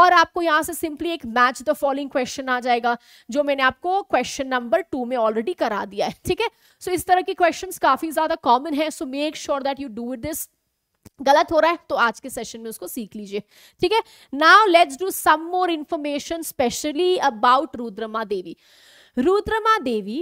और आपको यहाँ से सिंपली एक मैच द फॉलोइंग क्वेश्चन आ जाएगा जो मैंने आपको क्वेश्चन नंबर टू में ऑलरेडी करा दिया है ठीक है सो इस तरह के क्वेश्चन काफी ज्यादा कॉमन है so make sure that you do it this गलत हो रहा है तो आज के सेशन में उसको सीख लीजिए ठीक है now let's do some more information specially about Rudrama Devi Rudrama Devi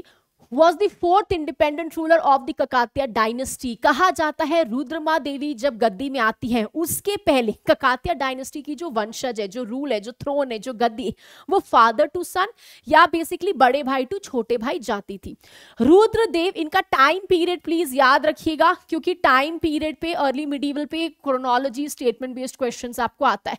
was the fourth independent ruler of the Kakatiya dynasty कहा जाता है रुद्रमा देवी जब गद्दी में आती हैं उसके पहले ककातिया डायनेस्टी की जो वंशज है जो रूल है जो थ्रोन है जो गद्दी वो फादर टू सन या बेसिकली बड़े भाई टू छोटे भाई जाती थी रुद्रदेव इनका टाइम पीरियड प्लीज याद रखिएगा क्योंकि टाइम पीरियड पे अर्ली मिडीवल पे क्रोनोलॉजी स्टेटमेंट बेस्ड क्वेश्चन आपको आता है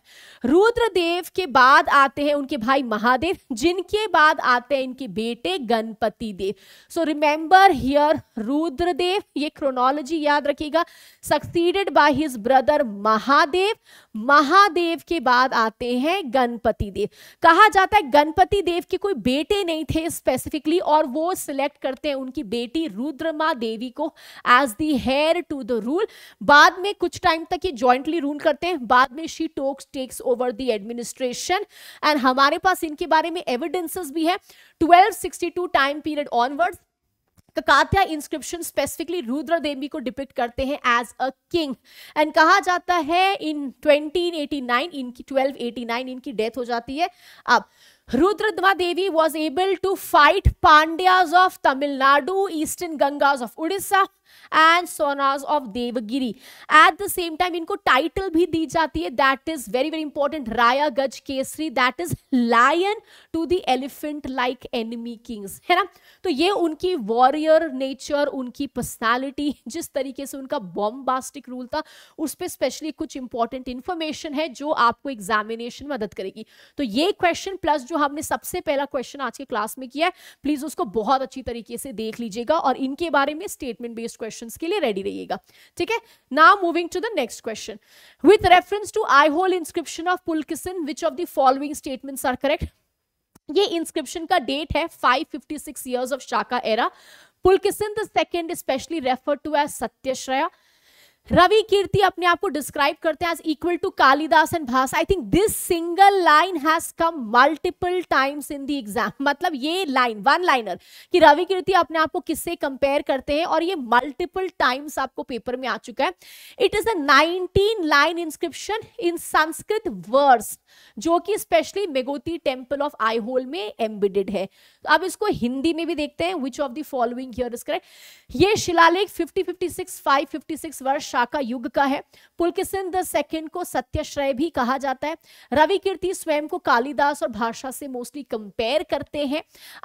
रुद्रदेव के बाद आते हैं उनके भाई महादेव जिनके बाद आते हैं इनके बेटे Ganapati Dev so remember here Rudradev ये क्रोनोलॉजी याद रखिएगा succeeded by his brother Mahadev Mahadev के बाद आते हैं गणपति देव कहा जाता है गणपति देव के कोई बेटे नहीं थे स्पेसिफिकली और वो सिलेक्ट करते हैं उनकी बेटी रुद्रमा देवी को as the heir to the rule बाद में कुछ टाइम तक ये ज्वाइंटली रूल करते हैं बाद में she takes takes over the administration and हमारे पास इनके बारे में एविडेंसेस भी है twelve time period onwards Kakatiya तो इंस्क्रिप्शन स्पेसिफिकली रुद्र देवी को डिपिक्ट करते हैं एज अ किंग एंड कहा जाता है इन 1289 इनकी 1289 इनकी डेथ हो जाती है अब Rudrama Devi was able to fight Pandyas of Tamil Nadu eastern Gangas of Orissa and Seunas of Devagiri at the same time इनको टाइटल भी दी जाती है that is very very important Raya Gaja Kesari that is lion to the elephant like enemy kings है ना तो ये उनकी वॉरियर नेचर उनकी पर्सनैलिटी जिस तरीके से उनका बॉम्बास्टिक रूल था उस पर स्पेशली कुछ इंपॉर्टेंट इन्फॉर्मेशन है जो आपको एग्जामिनेशन मदद करेगी तो ये क्वेश्चन प्लस जो हमने सबसे पहला क्वेश्चन आज के क्लास में किया है प्लीज उसको बहुत अच्छी तरीके से देख लीजिएगा और इनके बारे में स्टेटमेंट बेस्ड क्वेश्चन क्वेश्चन के लिए रेडी रहिएगा ठीक है ना moving to the next question with reference to Aihole inscription of Pulakeshin which of the following statements are correct ये इंस्क्रिप्शन का डेट है 556 fifty six of Shaka era Pulakeshin the second specially refer to as Satyashraya Ravikirti अपने आप को describe करते हैं as equal to Kalidasa and Bhasa I think this single line has come multiple times in the exam मतलब ये लाइन वन लाइनर कि रवि कीर्ति अपने आप को किससे कंपेयर करते हैं और ये मल्टीपल टाइम्स आपको पेपर में आ चुका है it is a 19 line inscription in Sanskrit words जो कि specially Meguti temple of Aihole में एम्बिडेड है तो आप इसको हिंदी में भी देखते हैं which of the following here is correct ये शिलालेख 5056 556 वर्ष शाका युग का है पुलकिसन द सेकेंड को सत्यश्रय भी कहा जाता है रवि कीर्ति स्वयं को कालिदास और भाषा से मोस्टली कंपेयर करते हैं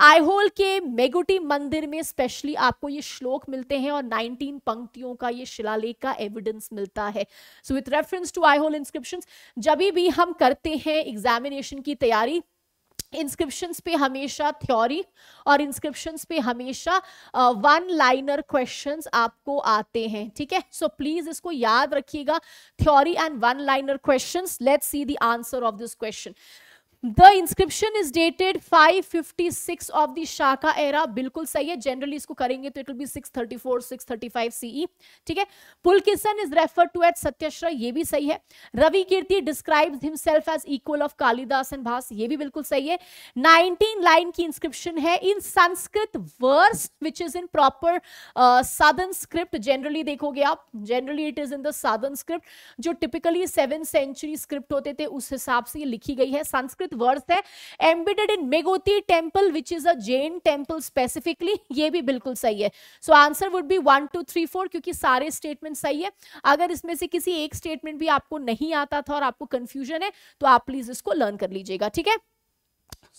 आईहोल के मेगुटी मंदिर में स्पेशली आपको ये श्लोक मिलते हैं और 19 पंक्तियों का ये शिलालेख का एविडेंस मिलता है so with reference to Aihole inscription जब भी हम करते हैं एग्जामिनेशन की तैयारी इंस्क्रिप्शंस पे हमेशा थ्योरी और इंस्क्रिप्शंस पे हमेशा वन लाइनर क्वेश्चंस आपको आते हैं ठीक है सो प्लीज इसको याद रखिएगा theory and one liner questions let's see the answer of this question the inscription is dated 556 of the Shaka era बिल्कुल सही है जनरली इसको करेंगे तो इट विल बी 634 635 सीई ठीक है Pulakeshin is refer to at Satyashraya ये भी सही है Ravikirti describes himself as equal of Kalidasa and Bhasa ये भी बिल्कुल सही है 19 लाइन की इंस्क्रिप्शन है in Sanskrit verse which is in proper southern script generally देखोगे आप generally it is in the southern script जो टिपिकली सेवन सेंचुरी स्क्रिप्ट होते थे उस हिसाब से ये लिखी गई है संस्कृत एटीनथ वर्स है embedded in Meguti temple which is a Jain temple specifically ये भी बिल्कुल सही है so answer would be one two three four क्योंकि सारे स्टेटमेंट सही है अगर इसमें से किसी एक स्टेटमेंट भी आपको नहीं आता था और आपको कंफ्यूजन है तो आप प्लीज इसको लर्न कर लीजिएगा ठीक है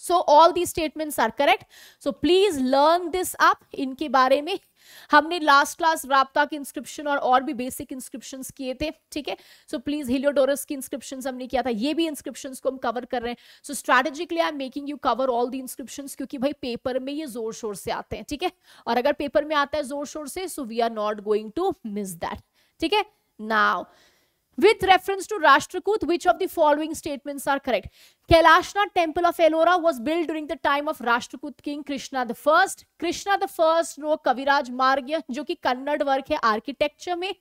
so all these statements are correct so please learn this up इनके बारे में हमने लास्ट क्लास राबता के इंस्क्रिप्शन और और भी बेसिक इंस्क्रिप्शन किए थे ठीक है सो प्लीज हिलियोडोरस की इंस्क्रिप्शन हमने किया था ये भी इंस्क्रिप्शन को हम कवर कर रहे हैं so strategically I am making you cover all the inscription क्योंकि भाई पेपर में ये जोर शोर से आते हैं ठीक है और अगर पेपर में आता है जोर शोर से so we are not going to miss that ठीक है now with reference to Rashtrakut, which of the following statements are correct Kailashnath temple of Ellora was built during the time of Rashtrakut king Krishna the first. Krishna the first no Kaviraj Margya जो कि Kannada work है architecture में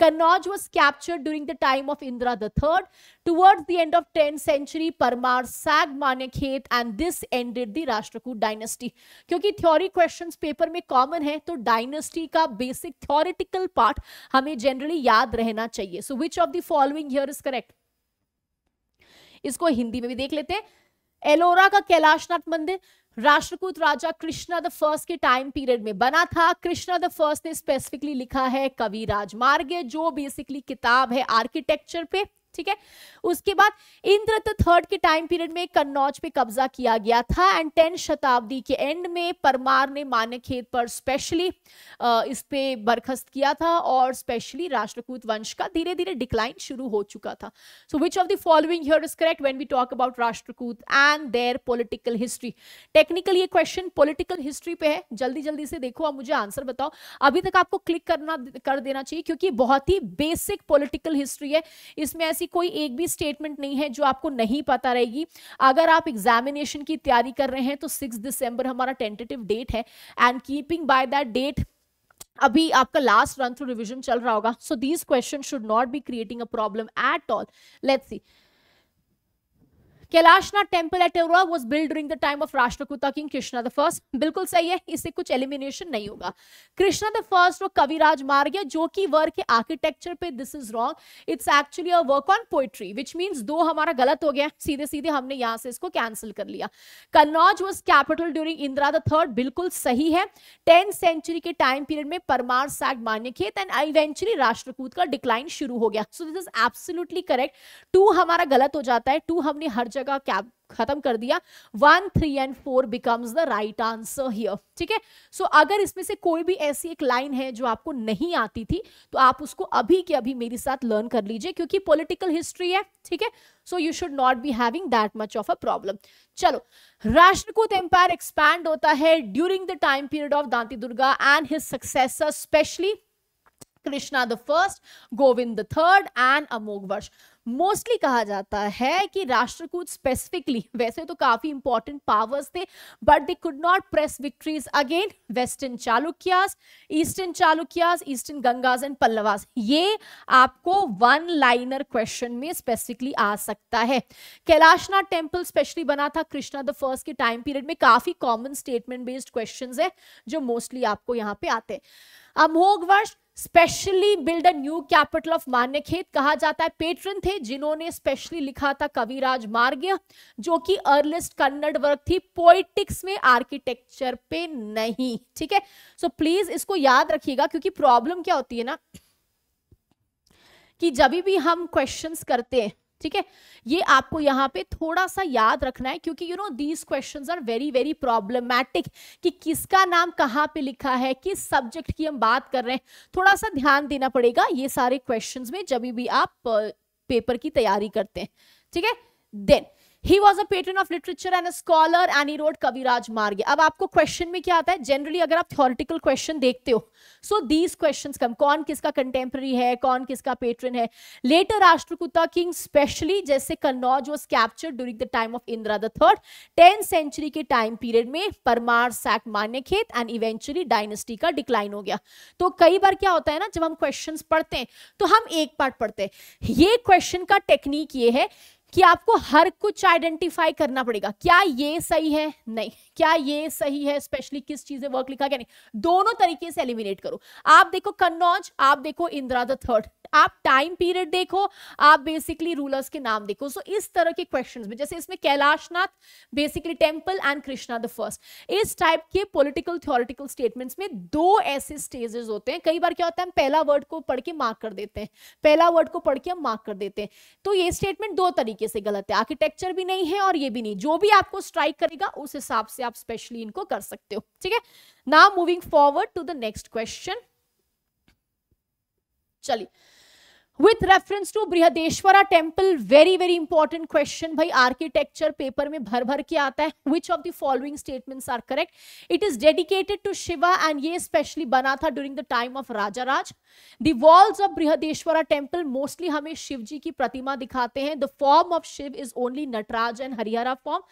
Kannauj was captured during the time of Indra the third. Towards the end of 10th century Parmar sacked Manyakhet and this ended the Rashtrakut dynasty. क्योंकि theory questions paper में common है तो dynasty का basic theoretical part हमें generally याद रहना चाहिए so which of the following here is correct इसको हिंदी में भी देख लेते हैं एलोरा का कैलाशनाथ मंदिर राष्ट्रकूट राजा कृष्णा द फर्स्ट के टाइम पीरियड में बना था कृष्णा द फर्स्ट ने स्पेसिफिकली लिखा है कवि राजमार्ग जो बेसिकली किताब है आर्किटेक्चर पे ठीक है उसके बाद इंद्रत तो थर्ड के टाइम पीरियड में कन्नौज पे कब्जा किया गया था एंड टेन शताब्दी के एंड में परमार ने खेत पर स्पेशली इस पे बरखस्त किया था और स्पेशली राष्ट्रकूट वंश का धीरे धीरे डिक्लाइन शुरू हो चुका था so which of the following here is correct when we talk about Rashtrakuta and their political history technical ये क्वेश्चन पोलिटिकल हिस्ट्री पे है जल्दी जल्दी से देखो आप मुझे आंसर बताओ अभी तक आपको क्लिक करना कर देना चाहिए क्योंकि बहुत ही बेसिक पोलिटिकल हिस्ट्री है इसमें ऐसी कोई एक भी स्टेटमेंट नहीं है जो आपको नहीं पता रहेगी अगर आप एग्जामिनेशन की तैयारी कर रहे हैं तो सिक्स दिसंबर हमारा टेंटेटिव डेट है and keeping by that date अभी आपका लास्ट रन थ्रू रिविजन चल रहा होगा so these question should not be creating a problem at all let's see Kailashnath temple at Ellora was build during the time of Rashtrakuta king Krishna the first बिल्कुल सही है इससे कुछ एलिमिनेशन नहीं होगा कृष्णा द फर्स्ट और कविराज मार्ग है जो कि वर्क है आर्किटेक्चर पे this is wrong it's actually a work on poetry which means दो हमारा गलत हो गया सीधे सीधे हमने यहाँ से इसको कैंसिल कर लिया Kannauj was capital during Indra the third बिल्कुल सही है टेंथ सेंचुरी के टाइम पीरियड में परमार सैग मान्य खेत एंड इवेंचुअली राष्ट्रकूत का डिक्लाइन शुरू हो गया so this is absolutely correct two हमारा गलत हो जाता है टू हमने हर जगह क्वेश्चन का कैप खत्म कर दिया one three and four becomes the right answer here ठीक है सो अगर इसमें से कोई भी ऐसी एक लाइन है जो आपको नहीं आती थी तो आप उसको अभी के अभी मेरे साथ लर्न कर लीजिए क्योंकि पॉलिटिकल हिस्ट्री है ठीक है so you should not be having that much of a problem चलो राष्ट्रकूट एम्पायर एक्सपैंड होता है during the time period of Dantidurga and his success specially Krishna the first Govinda the third and Amoghavarsha mostly कहा जाता है कि राष्ट्रकूट स्पेसिफिकली वैसे तो काफी इंपॉर्टेंट पावर्स थे but they could not press victories again western Chalukyas eastern Chalukyas eastern Gangas and Pallavas ये आपको वन लाइनर क्वेश्चन में स्पेसिफिकली आ सकता है कैलाशनाथ टेम्पल स्पेशली बना था कृष्णा द फर्स्ट के टाइम पीरियड में काफी कॉमन स्टेटमेंट बेस्ड क्वेश्चन है जो मोस्टली आपको यहाँ पे आते हैं Amoghavarsha specially build a new capital of Manyakheta कहा जाता है पेट्रन थे जिन्होंने स्पेशली लिखा था कविराज मार्ग्य जो कि अर्लिस्ट कन्नड़ वर्क थी पोइटिक्स में आर्किटेक्चर पे नहीं ठीक है सो प्लीज इसको याद रखिएगा क्योंकि प्रॉब्लम क्या होती है ना कि जब भी हम क्वेश्चंस करते हैं ठीक है ये आपको यहाँ पे थोड़ा सा याद रखना है क्योंकि you know these questions are very very problematic कि किसका नाम कहाँ पे लिखा है किस सब्जेक्ट की हम बात कर रहे हैं थोड़ा सा ध्यान देना पड़ेगा ये सारे क्वेश्चंस में जब भी आप पेपर की तैयारी करते हैं ठीक है then He was a patron of literature and a scholar and he wrote Kavirajamarga अब आपको क्वेश्चन में क्या आता है जनरली अगर आप theoretical question देखते हो सो दीज क्वेश्चन come. कौन किसका contemporary है कौन किसका पेटर्न है लेटर राष्ट्रकुता किंग specially जैसे Kannauj was captured during the time of Indra the third tenth century के टाइम पीरियड में परमार सैक मान्य and eventually dynasty डायनेस्टी का डिक्लाइन हो गया तो कई बार क्या होता है ना जब हम क्वेश्चन पढ़ते हैं तो हम एक पार्ट पढ़ते हैं ये क्वेश्चन का टेक्निक ये है कि आपको हर कुछ आइडेंटिफाई करना पड़ेगा क्या ये सही है नहीं क्या ये सही है स्पेशली किस चीज में वर्क लिखा क्या नहीं दोनों तरीके से एलिमिनेट करो आप देखो कन्नौज आप देखो इंदिरा द थर्ड आप टाइम पीरियड देखो आप बेसिकली रूलर्स के नाम देखो सो so, इस तरह के क्वेश्चंस में जैसे इसमें Kailashnath basically temple and Krishna the first इस टाइप के पॉलिटिकल थ्योरिटिकल स्टेटमेंट्स में दो ऐसे स्टेजेस होते हैं कई बार क्या होता है हम पहला वर्ड को पढ़ के मार्क कर देते हैं पहला वर्ड को पढ़ के हम मार्क कर देते हैं तो ये स्टेटमेंट दो तरीके तरीके से गलत है आर्किटेक्चर भी नहीं है और ये भी नहीं जो भी आपको स्ट्राइक करेगा उस हिसाब से आप स्पेशली इनको कर सकते हो ठीक है now moving forward to the next question चलिए with reference to Brihadeshwara temple very very important question भाई आर्किटेक्चर पेपर में भर भर के आता है which of the following statements are correct it is dedicated to Shiva and ये स्पेशली बना था during the time of Rajaraja walls of Brihadeshwara temple mostly हमें शिव जी की प्रतिमा दिखाते हैं the form of Shiva is only Nataraja and Harihara form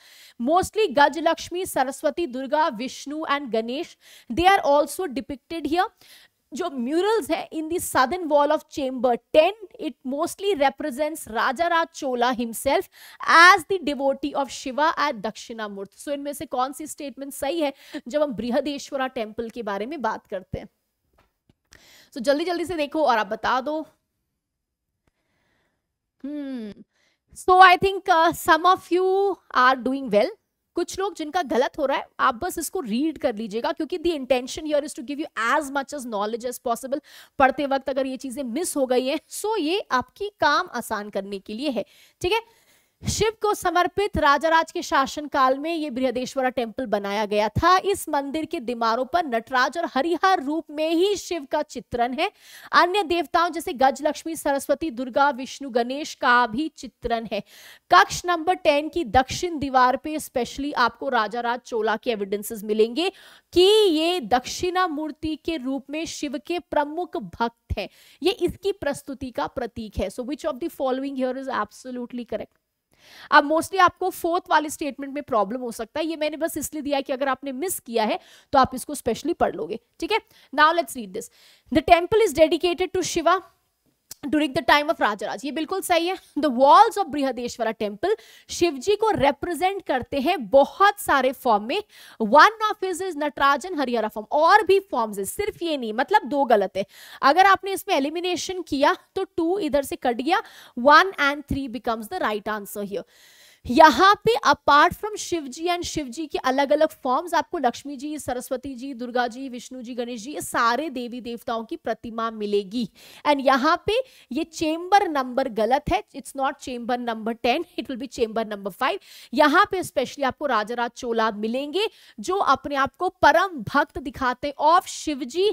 mostly Gajalakshmi Saraswati Durga Vishnu and Ganesha they are also depicted here जो murals है in the southern wall of chamber ten it mostly represent Rajaraja Chola himself as the devotee of Shiva at Dakshinamurti so इनमें से कौन सी statement सही है जब हम बृहदेश्वरा टेम्पल के बारे में बात करते हैं सो so, जल्दी जल्दी से देखो और आप बता दो hmm so I think some of you are doing well कुछ लोग जिनका गलत हो रहा है आप बस इसको रीड कर लीजिएगा क्योंकि the intention here is to give you as much as knowledge as possible पढ़ते वक्त अगर ये चीजें मिस हो गई हैं सो ये आपकी काम आसान करने के लिए है ठीक है शिव को समर्पित राजाराज के शासन काल में ये बृहदेश्वरा टेम्पल बनाया गया था इस मंदिर के दीमारों पर नटराज और हरिहर रूप में ही शिव का चित्रण है अन्य देवताओं जैसे गज लक्ष्मी सरस्वती दुर्गा विष्णु गणेश का भी चित्रण है कक्ष नंबर टेन की दक्षिण दीवार पे स्पेशली आपको राजाराज चोला के एविडेंसेस मिलेंगे कि ये दक्षिणा मूर्ति के रूप में शिव के प्रमुख भक्त है ये इसकी प्रस्तुति का प्रतीक है so which of the is correct अब मोस्टली आपको फोर्थ वाले स्टेटमेंट में प्रॉब्लम हो सकता है ये मैंने बस इसलिए दिया कि अगर आपने मिस किया है तो आप इसको स्पेशली पढ़ लोगे ठीक है now let's read this the temple is dedicated to Shiva during the time of Rajaraja ये बिल्कुल सही है the walls of Brihadeshwara temple Shivji को रिप्रेजेंट करते हैं बहुत सारे फॉर्म में one of is is Natarajan Harihara form और भी फॉर्म्स है सिर्फ ये नहीं मतलब दो गलत है अगर आपने इसमें एलिमिनेशन किया तो टू इधर से कट गया one and three becomes the right answer here यहाँ पे apart from Shiva ji and Shiva ji के अलग अलग फॉर्म्स आपको लक्ष्मी जी सरस्वती जी दुर्गा जी विष्णु जी गणेश जी ये सारे देवी देवताओं की प्रतिमा मिलेगी एंड यहाँ पे ये चेंबर नंबर गलत है it's not chamber number ten it will be chamber number five यहाँ पे स्पेशली आपको राजा राज चोला मिलेंगे जो अपने आप को परम भक्त दिखाते of Shiva ji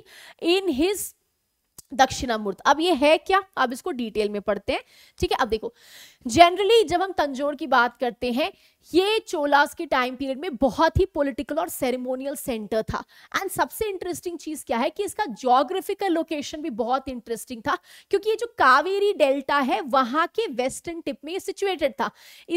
in his Dakshinamurti अब ये है क्या अब इसको डिटेल में पढ़ते हैं ठीक है अब देखो जनरली जब हम तंजोर की बात करते हैं ये चोलास के टाइम पीरियड में बहुत ही पॉलिटिकल और सेरेमोनियल सेंटर था एंड सबसे इंटरेस्टिंग चीज क्या है कि इसका जोग्राफिकल लोकेशन भी बहुत इंटरेस्टिंग था क्योंकि ये जो कावेरी डेल्टा है वहां के वेस्टर्न टिप में सिचुएटेड था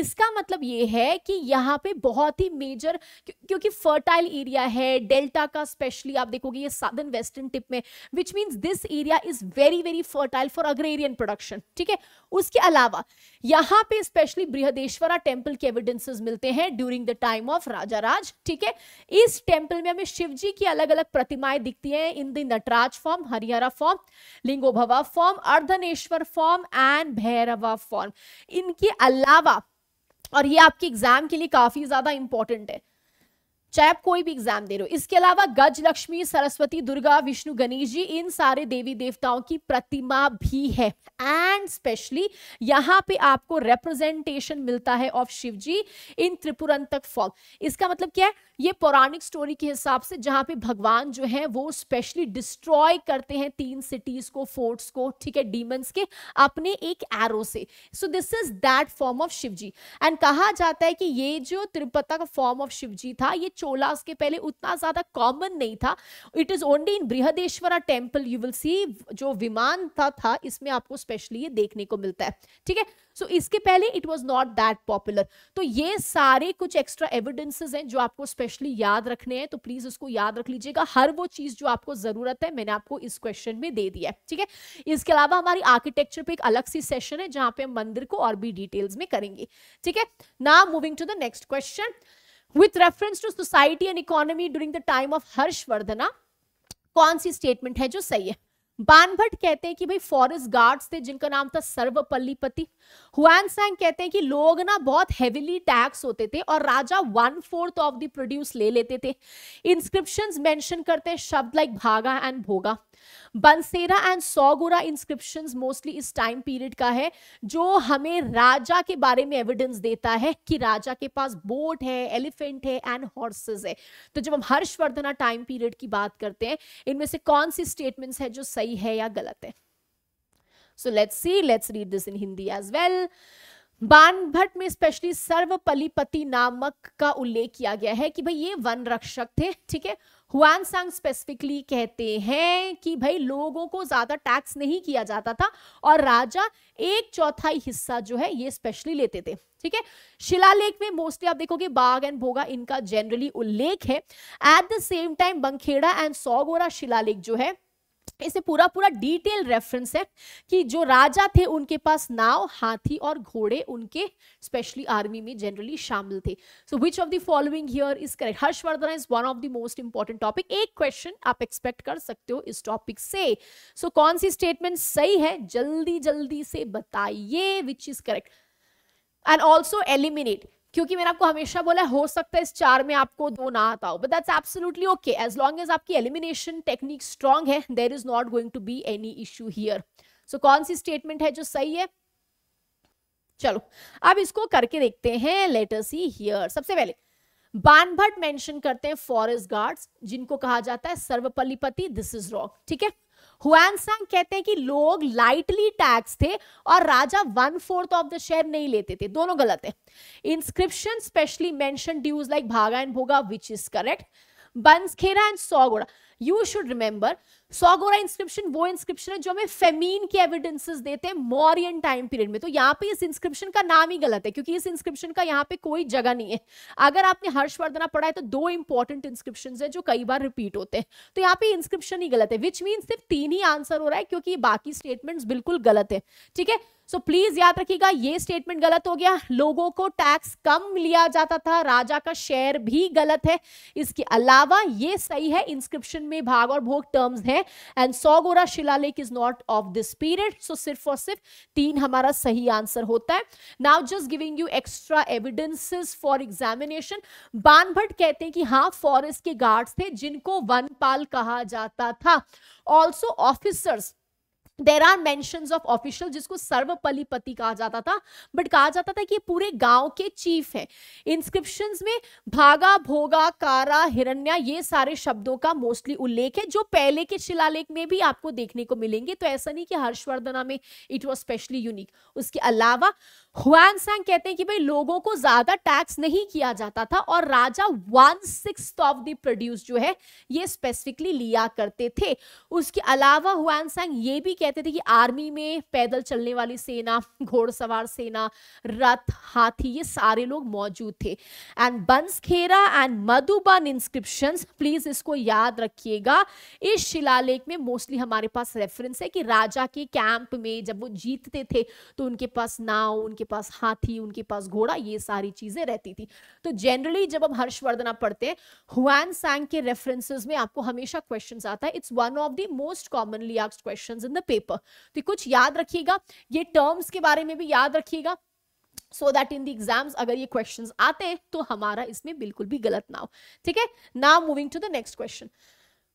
इसका मतलब ये है कि यहाँ पे बहुत ही मेजर क्योंकि फर्टाइल एरिया है डेल्टा का स्पेशली आप देखोगे ये साधन वेस्टर्न टिप में which means this area is very very fertile for agrarian production ठीक है उसके अलावा यहाँ पे स्पेशली बृहदेश्वरा टेम्पल के एविडेंसेस मिलते हैं during the time of Rajaraja ठीक है इस टेम्पल में हमें शिव जी की अलग अलग प्रतिमाएं दिखती हैं in the Nataraja form Harihara form Lingodbhava form Ardhanarishvara form and Bhairava form इनके अलावा और ये आपके एग्जाम के लिए काफी ज्यादा इंपॉर्टेंट है चाहे आप कोई भी एग्जाम दे रहे हो इसके अलावा गज लक्ष्मी सरस्वती दुर्गा विष्णु गणेश जी इन सारे देवी देवताओं की प्रतिमा भी है एंड स्पेशली यहाँ पे आपको रिप्रेजेंटेशन मिलता है of Shiva ji in Tripurantaka form इसका मतलब क्या है ये पौराणिक स्टोरी के हिसाब से जहाँ पे भगवान जो है वो स्पेशली डिस्ट्रॉय करते हैं तीन सिटीज को फोर्ट्स को ठीक है डीमंस के अपने एक एरो से so this is that form of Shivji and कहा जाता है कि ये जो तिरुपता का फॉर्म ऑफ शिवजी था ये चोलास के पहले उतना ज्यादा कॉमन नहीं था it is only in Brihadeshwara temple you will see जो विमान था, था इसमें आपको स्पेशली ये देखने को मिलता है ठीक है सो so, इसके पहले it was not that popular तो ये सारे कुछ एक्स्ट्रा एविडेंसेज हैं जो आपको स्पेशली याद रखने हैं तो प्लीज उसको याद रख लीजिएगा हर वो चीज जो आपको जरूरत है मैंने आपको इस क्वेश्चन में दे दिया है ठीक है इसके अलावा हमारी आर्किटेक्चर पे एक अलग सी सेशन है जहां पे हम मंदिर को और भी डिटेल्स में करेंगे ठीक है ना moving to the next question with reference to society and economy during the time of Harshavardhana कौन सी स्टेटमेंट है जो सही है बानभट कहते हैं कि भाई फॉरेस्ट गार्ड्स थे जिनका नाम था सर्वपल्लीपति हुआन सैंग कहते हैं कि लोग ना बहुत हेविली टैक्स होते थे और राजा one fourth of the produce ले लेते थे इंस्क्रिप्शंस मेंशन करते हैं शब्द like bhaga and bhoga Banskhera and सौगुरा इंस्क्रिप्शन मोस्टली इस टाइम पीरियड का है जो हमें राजा के बारे में एविडेंस देता है कि राजा के पास बोट है एलिफेंट है एंड हॉर्सेज है तो जब हम हर्षवर्धना टाइम पीरियड की बात करते हैं इनमें से कौन सी स्टेटमेंट्स है जो सही सही है या गलत है so let's see let's read this in Hindi as well Banabhatta में स्पेशली सर्वपलिपति नामक का उल्लेख किया गया है कि भाई ये वन रक्षक थे ठीक है हुआन सांग स्पेसिफिकली कहते हैं कि भाई लोगों को ज्यादा टैक्स नहीं किया जाता था और राजा एक चौथाई हिस्सा जो है ये स्पेशली लेते थे ठीक है शिलालेख में मोस्टली आप देखोगे बाघ एंड भोगा इनका जनरली उल्लेख है at the same time Bankhera and Sohgaura शिलालेख जो है इसे पूरा पूरा डिटेल रेफरेंस है कि जो राजा थे उनके पास नाव हाथी और घोड़े उनके स्पेशली आर्मी में जनरली शामिल थे so which of the following here is correct Harshvardhan is one of the most important topic एक क्वेश्चन आप एक्सपेक्ट कर सकते हो इस टॉपिक से सो so, कौन सी स्टेटमेंट सही है जल्दी जल्दी से बताइए which is correct and also eliminate क्योंकि मैंने आपको हमेशा बोला हो सकता है इस चार में आपको दो ना आता हो but that's absolutely okay as long as आपकी एलिमिनेशन टेक्निक स्ट्रांग है there is not going to be any issue here so कौन सी स्टेटमेंट है जो सही है चलो अब इसको करके देखते हैं लेटर सी हियर सबसे पहले बानभट मेंशन करते हैं फॉरेस्ट गार्ड्स जिनको कहा जाता है सर्वपल्लीपति दिस इज रॉन्ग ठीक है हुआनसांग कहते हैं कि लोग लाइटली टैक्स थे और राजा one fourth of the share नहीं लेते थे दोनों गलत है inscription specially mention dues like bhaga and bhoga which is correct Banskhera and Sohgaura you should remember Sohgaura inscription वो इंस्क्रिप्शन है जो हमें फेमीन के एविडेंसेस देते हैं मॉरियन टाइम पीरियड में तो यहाँ पे इस इंस्क्रिप्शन का नाम ही गलत है क्योंकि इस इंस्क्रिप्शन का यहाँ पे कोई जगह नहीं है अगर आपने हर्षवर्धना पढ़ा है तो दो इंपॉर्टेंट इंस्क्रिप्शन है जो कई बार रिपीट होते हैं तो यहाँ पे इंस्क्रिप्शन ही गलत है विच मीन सिर्फ तीन ही आंसर हो रहा है क्योंकि बाकी स्टेटमेंट्स बिल्कुल गलत है ठीक है सो प्लीज याद रखिएगा ये स्टेटमेंट गलत हो गया लोगों को टैक्स कम लिया जाता था राजा का शेयर भी गलत है इसके अलावा ये सही है इंस्क्रिप्शन में भाग और भोग टर्म्स है एंड सौगोरा गोरा शिलालेख is not of this period so सिर्फ और सिर्फ तीन हमारा सही आंसर होता है now just giving you extra evidences for examination Banabhatta कहते हैं कि हाँ फॉरेस्ट के गार्ड्स थे जिनको वनपाल कहा जाता था also officers there are mention of official जिसको सर्वपलिपति कहा जाता था बट कहा जाता था कि ये पूरे गांव के चीफ है इंस्क्रिप्शन में भागा भोगा कारा हिरण्या ये सारे शब्दों का मोस्टली उल्लेख है जो पहले के शिलालेख में भी आपको देखने को मिलेंगे तो ऐसा नहीं कि हर्षवर्धना में इट वॉज स्पेशली यूनिक उसके अलावा हुआन सांग कहते हैं कि भाई लोगों को ज्यादा टैक्स नहीं किया जाता था और राजा one six of the produce जो है ये स्पेसिफिकली लिया करते थे उसके अलावा हुआन सांग ये भी कह कहते थे कि आर्मी में पैदल चलने वाली सेना घोड़सवार सेना रथ हाथी ये सारे लोग मौजूद थे and Banskhera and Madhuban inscription please इसको याद रखिएगा इस शिलालेख में मोस्टली हमारे पास रेफरेंस है कि राजा के कैंप में जब वो जीतते थे तो उनके पास नाव उनके पास हाथी उनके पास घोड़ा ये सारी चीजें रहती थी तो जनरली जब हम हर्षवर्धना पढ़ते हैं हुआ सैंग के रेफरेंसेज में आपको हमेशा क्वेश्चन आता है it's one of the most commonly asked question in the paper paper तो कुछ याद रखिएगा ये टर्म्स के बारे में भी याद रखिएगा so that in the exams अगर ये क्वेश्चंस आते हैं तो हमारा इसमें बिल्कुल भी गलत ना हो ठीक है ना moving to the next question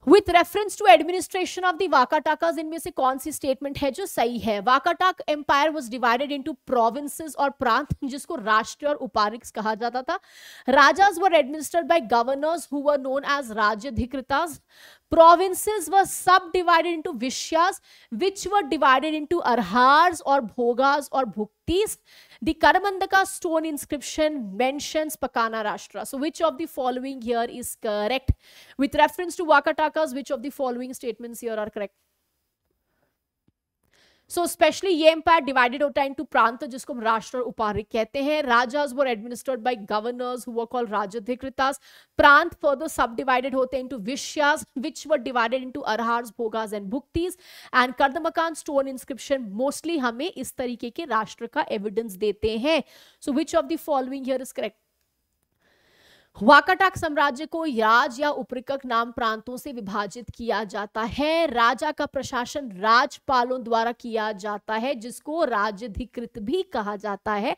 with reference to administration of the इनमें से कौन सी स्टेटमेंट है जो सही है Vakataka empire was divided into provinces और प्रांत जिसको राष्ट्रीय और उपारिक्स कहा जाता था राजाज were administered by governors who were known as राज्यधिकृताज provinces subdivided into vishyas which were divided into अरहार्स और bhogas और भुक्तीस The Karamandaka stone inscription mentions Pakana Rashtra. So which of the following here is correct? With reference to Wakatakas, which of the following statements here are correct? So specially ये empire divided होता है इन to प्रांत जिसको हम राष्ट्र और उपारिक कहते हैं राजाज were administered by governors who were called राजाधिकृतास प्रांत फर्दर सब डिवाइडेड होते हैं इनटू विश्यास विच वर डिवाइडेड इनटू अरहार्स भोगाज एंड भुक्तीज and Karamdanda stone inscription mostly हमें इस तरीके के राष्ट्र का एविडेंस देते हैं so which of the following here is correct Vakataka साम्राज्य को राज या उपरिकक नाम प्रांतों से विभाजित किया जाता है राजा का प्रशासन राजपालों द्वारा किया जाता है जिसको राजधिकृत भी कहा जाता है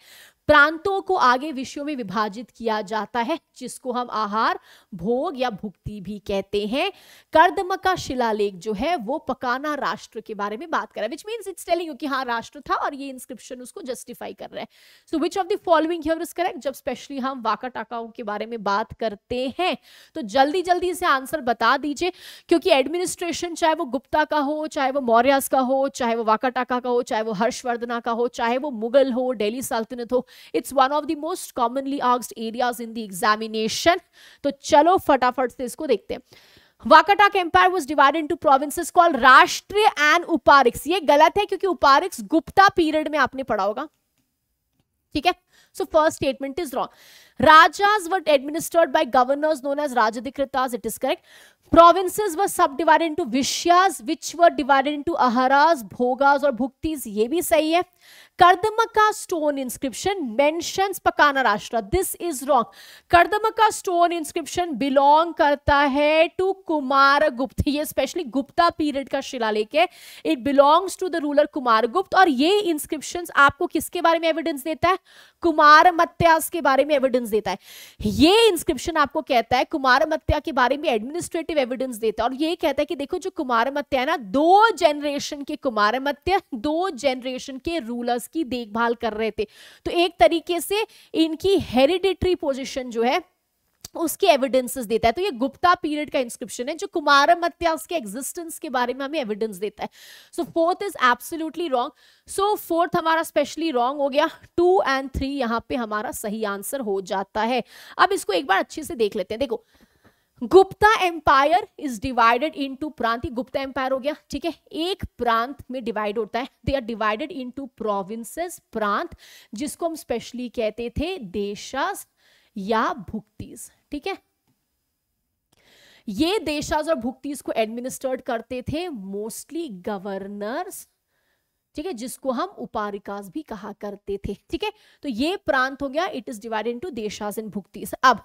प्रांतों को आगे विषयों में विभाजित किया जाता है जिसको हम आहार भोग या भुक्ति भी कहते हैं कर्दम का शिलालेख जो है वो पकाना राष्ट्र के बारे में बात कर रहा है which means it's telling you कि हाँ राष्ट्र था और ये इंस्क्रिप्शन उसको जस्टिफाई कर रहा है so which of the following here is correct जब स्पेशली हम वाका टाकाओं के बारे में बात करते हैं तो जल्दी जल्दी इसे आंसर बता दीजिए क्योंकि एडमिनिस्ट्रेशन चाहे वो गुप्ता का हो चाहे वो मौर्यास का हो चाहे वो वाका टाका का हो चाहे वो हर्षवर्धना का हो चाहे वो मुगल हो डेली सल्तनत हो it's one of the most commonly asked areas in the examination तो चलो फटाफट से इसको देखते हैं Vakataka empire was divide into province call राष्ट्रीय एंड उपारिक्स ये गलत है क्योंकि उपारिक्स गुप्ता पीरियड में आपने पढ़ा होगा ठीक है so first statement is wrong राजाज were administered by governors known as राजधिकृताज इट इज करेक्ट प्रोविंसेस व सब डिवाइडेड इनटू विश्यास विच व डिवाइडेड इनटू अहराज भोगाज और भुक्तिज ये भी सही है कर्दमका स्टोन इंस्क्रिप्शन मेंशंस पकाना राष्ट्र this is wrong Karamdanda stone inscription belong करता है टू कुमार गुप्त ये स्पेशली गुप्ता पीरियड का शिलालेख है it belongs to the ruler Kumaragupta और ये इंस्क्रिप्शन आपको किसके बारे में एविडेंस देता है कुमार मत्यास के बारे में एविडेंस देता है ये इंस्क्रिप्शन आपको कहता है कुमार मत्या के बारे में एडमिनिस्ट्रेटिव पॉजिटिव एविडेंस देता है और ये कहता है कि देखो जो कुमार मत्य है ना दो जनरेशन के कुमार मत्य दो जनरेशन के रूलर्स की देखभाल कर रहे थे तो एक तरीके से इनकी हेरिडिटरी पोजिशन जो है उसके एविडेंसेस देता है तो ये गुप्ता पीरियड का इंस्क्रिप्शन है जो कुमार हत्या उसके एग्जिस्टेंस के बारे में हमें एविडेंस देता है so fourth is absolutely wrong so fourth हमारा स्पेशली रॉन्ग हो गया टू एंड थ्री यहाँ पे हमारा सही आंसर हो जाता है अब इसको एक बार अच्छे से देख लेते हैं देखो Gupta empire is divided to प्रांत गुप्ता एम्पायर हो गया ठीक है एक प्रांत में डिवाइड होता है they are divided to provinces प्रांत जिसको हम स्पेशली कहते थे देशास या भुक्तिस ठीक है ये देशाज और भुक्तिस को एडमिनिस्टर्ड करते थे मोस्टली गवर्नर्स ठीक है जिसको हम उपारिकास भी कहा करते थे ठीक है तो ये प्रांत हो गया इट इज डिवाइडेड इनटू देशास एंड भुक्तिस अब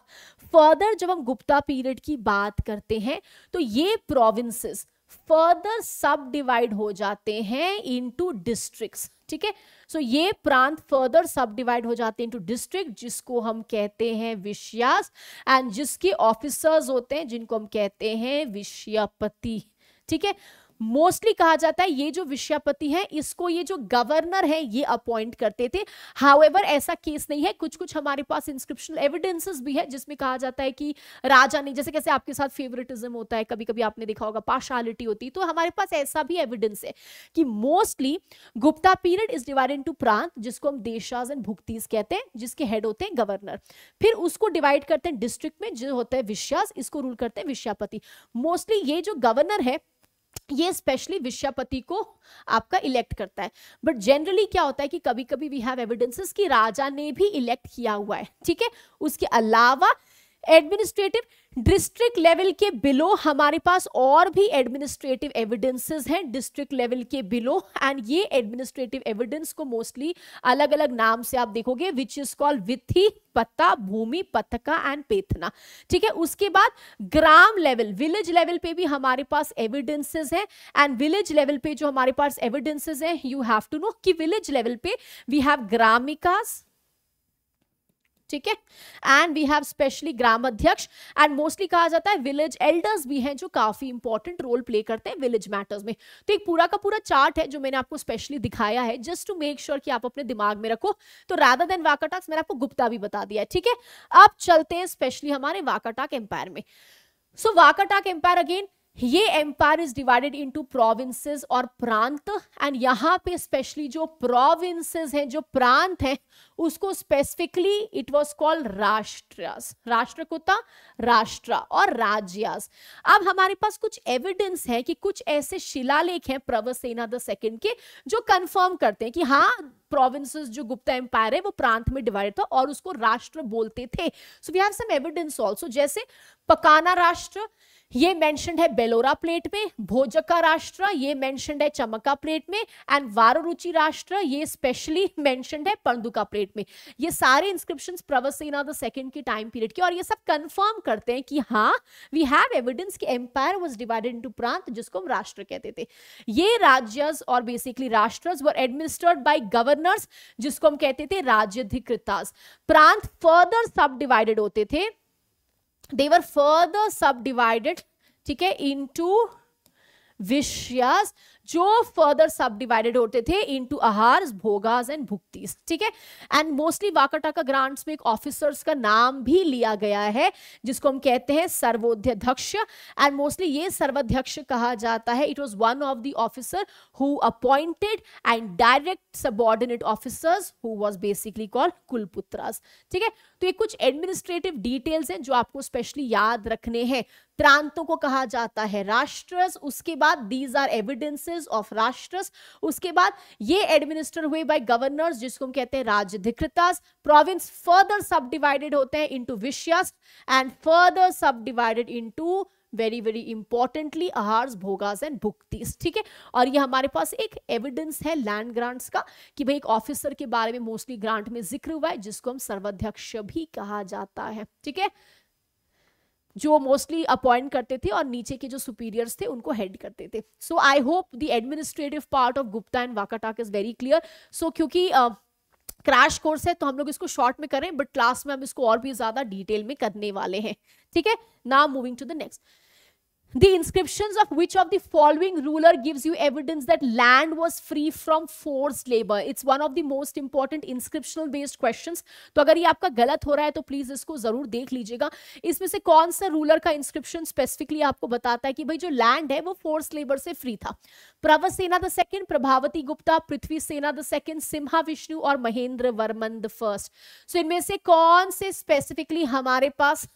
फर्दर जब हम गुप्ता पीरियड की बात करते हैं तो ये प्रोविंसेस फर्दर सब डिवाइड हो जाते हैं इनटू डिस्ट्रिक्ट्स ठीक है सो ये प्रांत फर्दर सब डिवाइड हो जाते हैं इनटू डिस्ट्रिक्ट जिसको हम कहते हैं विषयास एंड जिसके ऑफिसर्स होते हैं जिनको हम कहते हैं विषयपति ठीक है मोस्टली कहा जाता है ये जो विषयापति है इसको ये जो गवर्नर है ये अपॉइंट करते थे हाउएवर ऐसा केस नहीं है कुछ कुछ हमारे पास इंस्क्रिप्शनल एविडेंसेस भी है जिसमें कहा जाता है कि राजा ने जैसे कैसे आपके साथ फेवरेटिज्म होता है कभी कभी आपने देखा होगा पार्शालिटी होती है तो हमारे पास ऐसा भी एविडेंस है कि mostly Gupta period is divided to प्रांत जिसको हम देशाज एंड भुक्तीस कहते हैं जिसके हेड होते हैं गवर्नर फिर उसको डिवाइड करते हैं डिस्ट्रिक्ट में जो होता है विश्वास इसको रूल करते हैं विश्यापति मोस्टली ये जो गवर्नर है ये स्पेशली विश्यापति को आपका इलेक्ट करता है बट जनरली क्या होता है कि कभी कभी वी हैव एविडेंसेस कि राजा ने भी इलेक्ट किया हुआ है ठीक है उसके अलावा एडमिनिस्ट्रेटिव डिस्ट्रिक्ट लेवल के बिलो हमारे पास और भी एडमिनिस्ट्रेटिव एविडेंसेस हैं डिस्ट्रिक्ट लेवल के बिलो एंड ये एडमिनिस्ट्रेटिव एविडेंस को मोस्टली अलग अलग नाम से आप देखोगे विच इज कॉल्ड विथी पत्ता भूमि पथका एंड पेथना ठीक है उसके बाद ग्राम लेवल विलेज लेवल पे भी हमारे पास एविडेंसेस हैं एंड विलेज लेवल पे जो हमारे पास एविडेंसेज हैं यू हैव टू नो कि विलेज लेवल पे वी हैव ग्रामिकास ठीक है and we have specially gram adhyaksha and mostly कहा जाता है विलेज एल्डर्स भी हैं जो काफी इंपॉर्टेंट रोल प्ले करते हैं विलेज मैटर्स में तो एक पूरा का पूरा चार्ट है जो मैंने आपको स्पेशली दिखाया है जस्ट टू मेक श्योर कि आप अपने दिमाग में रखो तो राधा देन वाकाटाक्स मैंने आपको गुप्ता भी बता दिया है ठीक है अब चलते हैं स्पेशली हमारे वाकाटाक एम्पायर में सो वाकाटाक एम्पायर अगेन ये empire is divided into provinces और प्रांत एंड यहाँ पे स्पेशली जो प्रोविंसेस हैं जो प्रांत हैं उसको स्पेसिफिकली इट वाज कॉल्ड राष्ट्रस राष्ट्र को था राष्ट्र और राज्यस अब हमारे पास कुछ एविडेंस है कि कुछ ऐसे शिलालेख हैं प्रवसेना द सेकंड के जो कंफर्म करते हैं कि हाँ प्रोविंसेस जो गुप्ता एम्पायर है वो प्रांत में डिवाइड था और उसको राष्ट्र बोलते थे so we have some evidence also जैसे पकाना राष्ट्र ये मेंशनड है बेलोरा प्लेट में भोजका राष्ट्र ये मेंशनड है चमका प्लेट में एंड वारुचि राष्ट्र ये स्पेशली मेंशनड है पंडुका प्लेट में ये सारे इंस्क्रिप्शन सेना द सेकेंड के टाइम पीरियड की और ये सब कंफर्म करते हैं कि हाँ वी हैव एविडेंस कि एम्पायर वॉज डिवाइडेड इंटू प्रांत जिसको हम राष्ट्र कहते थे ये राज्य और बेसिकली राष्ट्र वर एडमिनिस्टर्ड बाई गवर्नर्स जिसको हम कहते थे राज्यधिकृताज प्रांत फर्दर सब डिवाइडेड होते थे दे वर फर्दर सब डिवाइडेड ठीक है इन टू विषयास जो फर्दर सब डिवाइडेड होते थे इनटू आहार भोगास एंड भुक्तिस ठीक है एंड मोस्टली वाकाटाका ग्रांट्स में एक ऑफिसर्स का नाम भी लिया गया है जिसको हम कहते हैं सर्वोध्यक्ष एंड मोस्टली ये सर्वाध्यक्ष कहा जाता है it was one of the officer who appointed and direct subordinate officers who was basically called कुलपुत्रास ठीक है तो ये कुछ एडमिनिस्ट्रेटिव डिटेल्स हैं जो आपको स्पेशली याद रखने हैं प्रांतों को कहा जाता है राष्ट्र उसके बाद these are evidences governors of राष्ट्रस उसके बाद ये एडमिनिस्टर हुए बाय गवर्नर्स जिसको हम कहते हैं राजधिकृतास प्रोविंस फर्दर सब डिवाइडेड होते हैं इंटू विशियस and further subdivided into very very importantly आहार्स भोगास एंड भुक्तिस ठीक है और ये हमारे पास एक एविडेंस है लैंड ग्रांट्स का कि भाई एक ऑफिसर के बारे में मोस्टली ग्रांट में जिक्र हुआ है जिसको हम सर्वाध्यक्ष भी कहा जाता है ठीक है जो मोस्टली अपॉइंट करते थे और नीचे के जो सुपीरियर्स थे उनको हेड करते थे so I hope the administrative part of Gupta and Vakataka is very clear so क्योंकि uh, क्रैश कोर्स है तो हम लोग इसको शॉर्ट में करें बट क्लास में हम इसको और भी ज्यादा डिटेल में करने वाले हैं ठीक है ना moving to the next The inscriptions of which of the following ruler gives you evidence that land was free from forced labor? It's one of the most important inscriptional based questions. तो अगर ये आपका गलत हो रहा है तो please इसको जरूर देख लीजिएगा इसमें से कौन सा रूलर का इंस्क्रिप्शन स्पेसिफिकली आपको बताता है कि भाई जो लैंड है वो फोर्स लेबर से फ्री था Pravarasena the second Prabhavati Gupta Prithvisena the second Simhavishnu और Mahendra Varman the first so इनमें से कौन से स्पेसिफिकली हमारे पास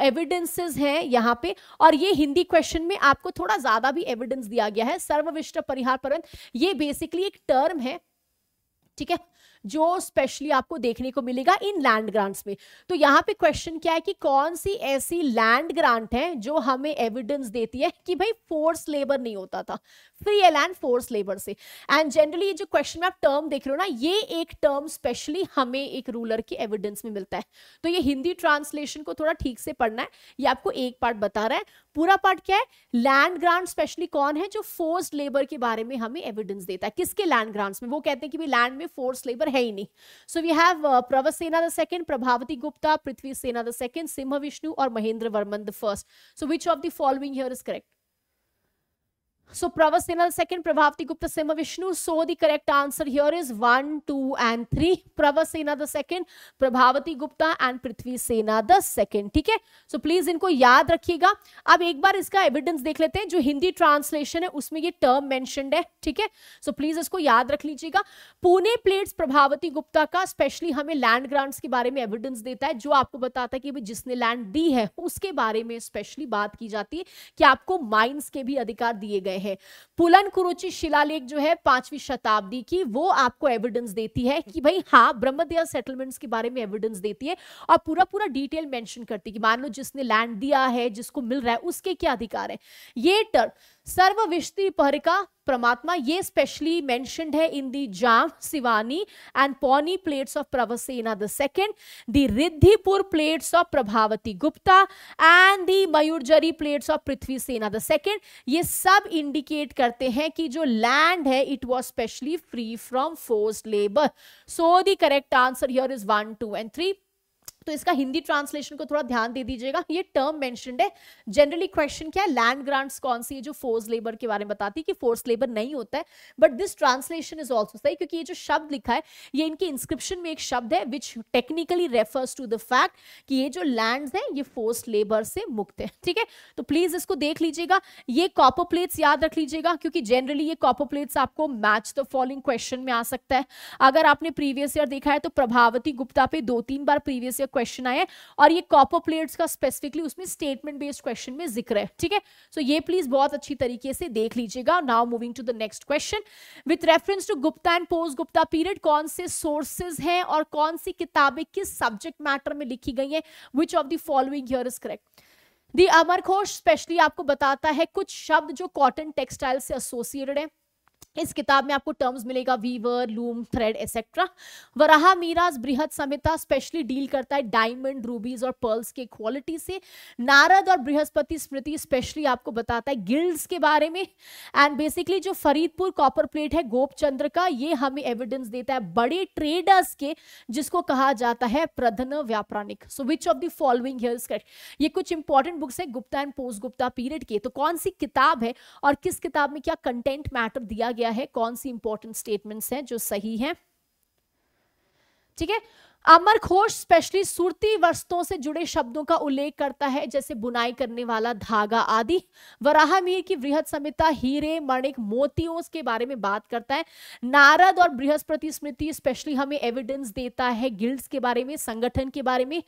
एविडेंसेस हैं यहाँ पे और ये हिंदी क्वेश्चन में आपको थोड़ा ज्यादा भी एविडेंस दिया गया है सर्वविष्ट परिहार परंत ये बेसिकली एक टर्म है ठीक है जो स्पेशली आपको देखने को मिलेगा इन लैंड ग्रांट्स में तो यहाँ पे क्वेश्चन क्या है कि कौन सी ऐसी लैंड ग्रांट है जो हमें एविडेंस देती है कि भाई फोर्स लेबर नहीं होता था फ्री एल एंड फोर्स लेबर से एंड जनरली जो क्वेश्चन में आप टर्म देख रहे हो ना ये एक टर्म स्पेशली हमें एक रूलर की एविडेंस में मिलता है तो ये हिंदी ट्रांसलेशन को थोड़ा ठीक से पढ़ना है ये आपको एक पार्ट बता रहा है पूरा पार्ट क्या है लैंड ग्रांट स्पेशली कौन है जो फोर्स लेबर के बारे में हमें एविडेंस देता है किसके लैंड ग्रांट्स में वो कहते हैं कि भाई लैंड में फोर्स लेबर है ही नहीं सो we have Pravarasena the second Prabhavati Gupta Prithvisena the second Simhavishnu और Mahendra Varman the first so which of the following here is correct So Prava Sinhal second, Prabhavati Gupta Sima Vishnu. So the correct answer here is 1, 2 and 3. Prava Sena the second, Prabhavati Gupta and Prithvi Sena the second. ठीक है so please इनको याद रखिएगा अब एक बार इसका evidence देख लेते हैं जो हिंदी ट्रांसलेशन है उसमें ये टर्म मेंशनड है ठीक है सो प्लीज इसको याद रख लीजिएगा पुणे प्लेट्स प्रभावती गुप्ता का स्पेशली हमें लैंड ग्रांट्स के बारे में एविडेंस देता है जो आपको बताता है कि जिसने लैंड दी है उसके बारे में स्पेशली बात की जाती है कि आपको माइंस के भी अधिकार दिए गए हैं पुलन कुरुचि शिलालेख जो है पांचवी शताब्दी की वो आपको एविडेंस देती है कि भाई हाँ ब्रह्मदया सेटलमेंट्स के बारे में एविडेंस देती है और पूरा पूरा डिटेल मेंशन करती है कि मान लो जिसने लैंड दिया है जिसको मिल रहा है उसके क्या अधिकार है ये टर्म पर का परमात्मा ये स्पेशली मेंशनड है in the Jam Siwani and Pauni plates of Pravarasena the second the Riddhipur plates of Prabhavati Gupta and the Mayurjari plates of Prithvisena the second ये सब इंडिकेट करते हैं कि जो लैंड है it was specially free from forced labour so the correct answer here is one two and three तो इसका Hindi translation को थोड़ा ध्यान दे दीजिएगा ये टर्म मैं है जनरली क्वेश्चन क्या है लैंड ग्रांट्स कौन सी है जो फोर्स लेबर के बारे में बताती है कि फोर्स लेबर नहीं होता है but this translation is also सही क्योंकि ये जो शब्द लिखा है ये इनके इंस्क्रिप्शन में एक शब्द है which technically refers to the fact कि ये जो लैंड है ये फोर्स लेबर से मुक्त है ठीक है तो प्लीज इसको देख लीजिएगा ये कॉपर प्लेट्स याद रख लीजिएगा क्योंकि जनरली ये कॉपर प्लेट्स आपको मैच द फॉलोइंग क्वेश्चन में आ सकता है अगर आपने प्रीवियस ईयर देखा है तो प्रभावती गुप्ता पे दो तीन बार प्रीवियस ईयर में क्वेश्चन आया और ये कॉपर प्लेट्स का स्पेसिफिकली उसमें स्टेटमेंट बेस्ड क्वेश्चन में जिक्र है ठीक है सो ये प्लीज बहुत अच्छी तरीके से देख लीजिएगा now moving to the next question with reference to Gupta and post Gupta period कौन से सोर्सेज हैं और कौन सी किताबें किस सब्जेक्ट मैटर में लिखी गई है which of the following here is correct the Amarakosha specially आपको बताता है कुछ शब्द जो कॉटन टेक्सटाइल से एसोसिएटेड हैं इस किताब में आपको टर्म्स मिलेगा weaver loom thread etcetera Varahamihira Brihat Samhita specially deal करता है डायमंड रूबीज और पर्ल्स के क्वालिटी से नारद और बृहस्पति स्मृति स्पेशली आपको बताता है गिल्ड्स के बारे में एंड बेसिकली जो फरीदपुर कॉपर प्लेट है चंद्र का ये हमें एविडेंस देता है बड़े ट्रेडर्स के जिसको कहा जाता है प्रधन व्यापारिक so which of the following ये कुछ इंपॉर्टेंट बुक्स है Gupta and post Gupta period के तो कौन सी किताब है और किस किताब में क्या कंटेंट मैटर दिया गया गया है कौन सी इंपॉर्टेंट स्टेटमेंट हैं जो सही हैं ठीक है अमर खोश स्पेशली सूरती वस्तुओं से जुड़े शब्दों का उल्लेख करता है जैसे बुनाई करने वाला धागा आदि वराह मीर की वृहद समिता हीरे मणिक मोतियों के बारे में बात करता है नारद और बृहस्पति स्मृति स्पेशली हमें एविडेंस देता है गिल्ड्स के बारे में संगठन के बारे में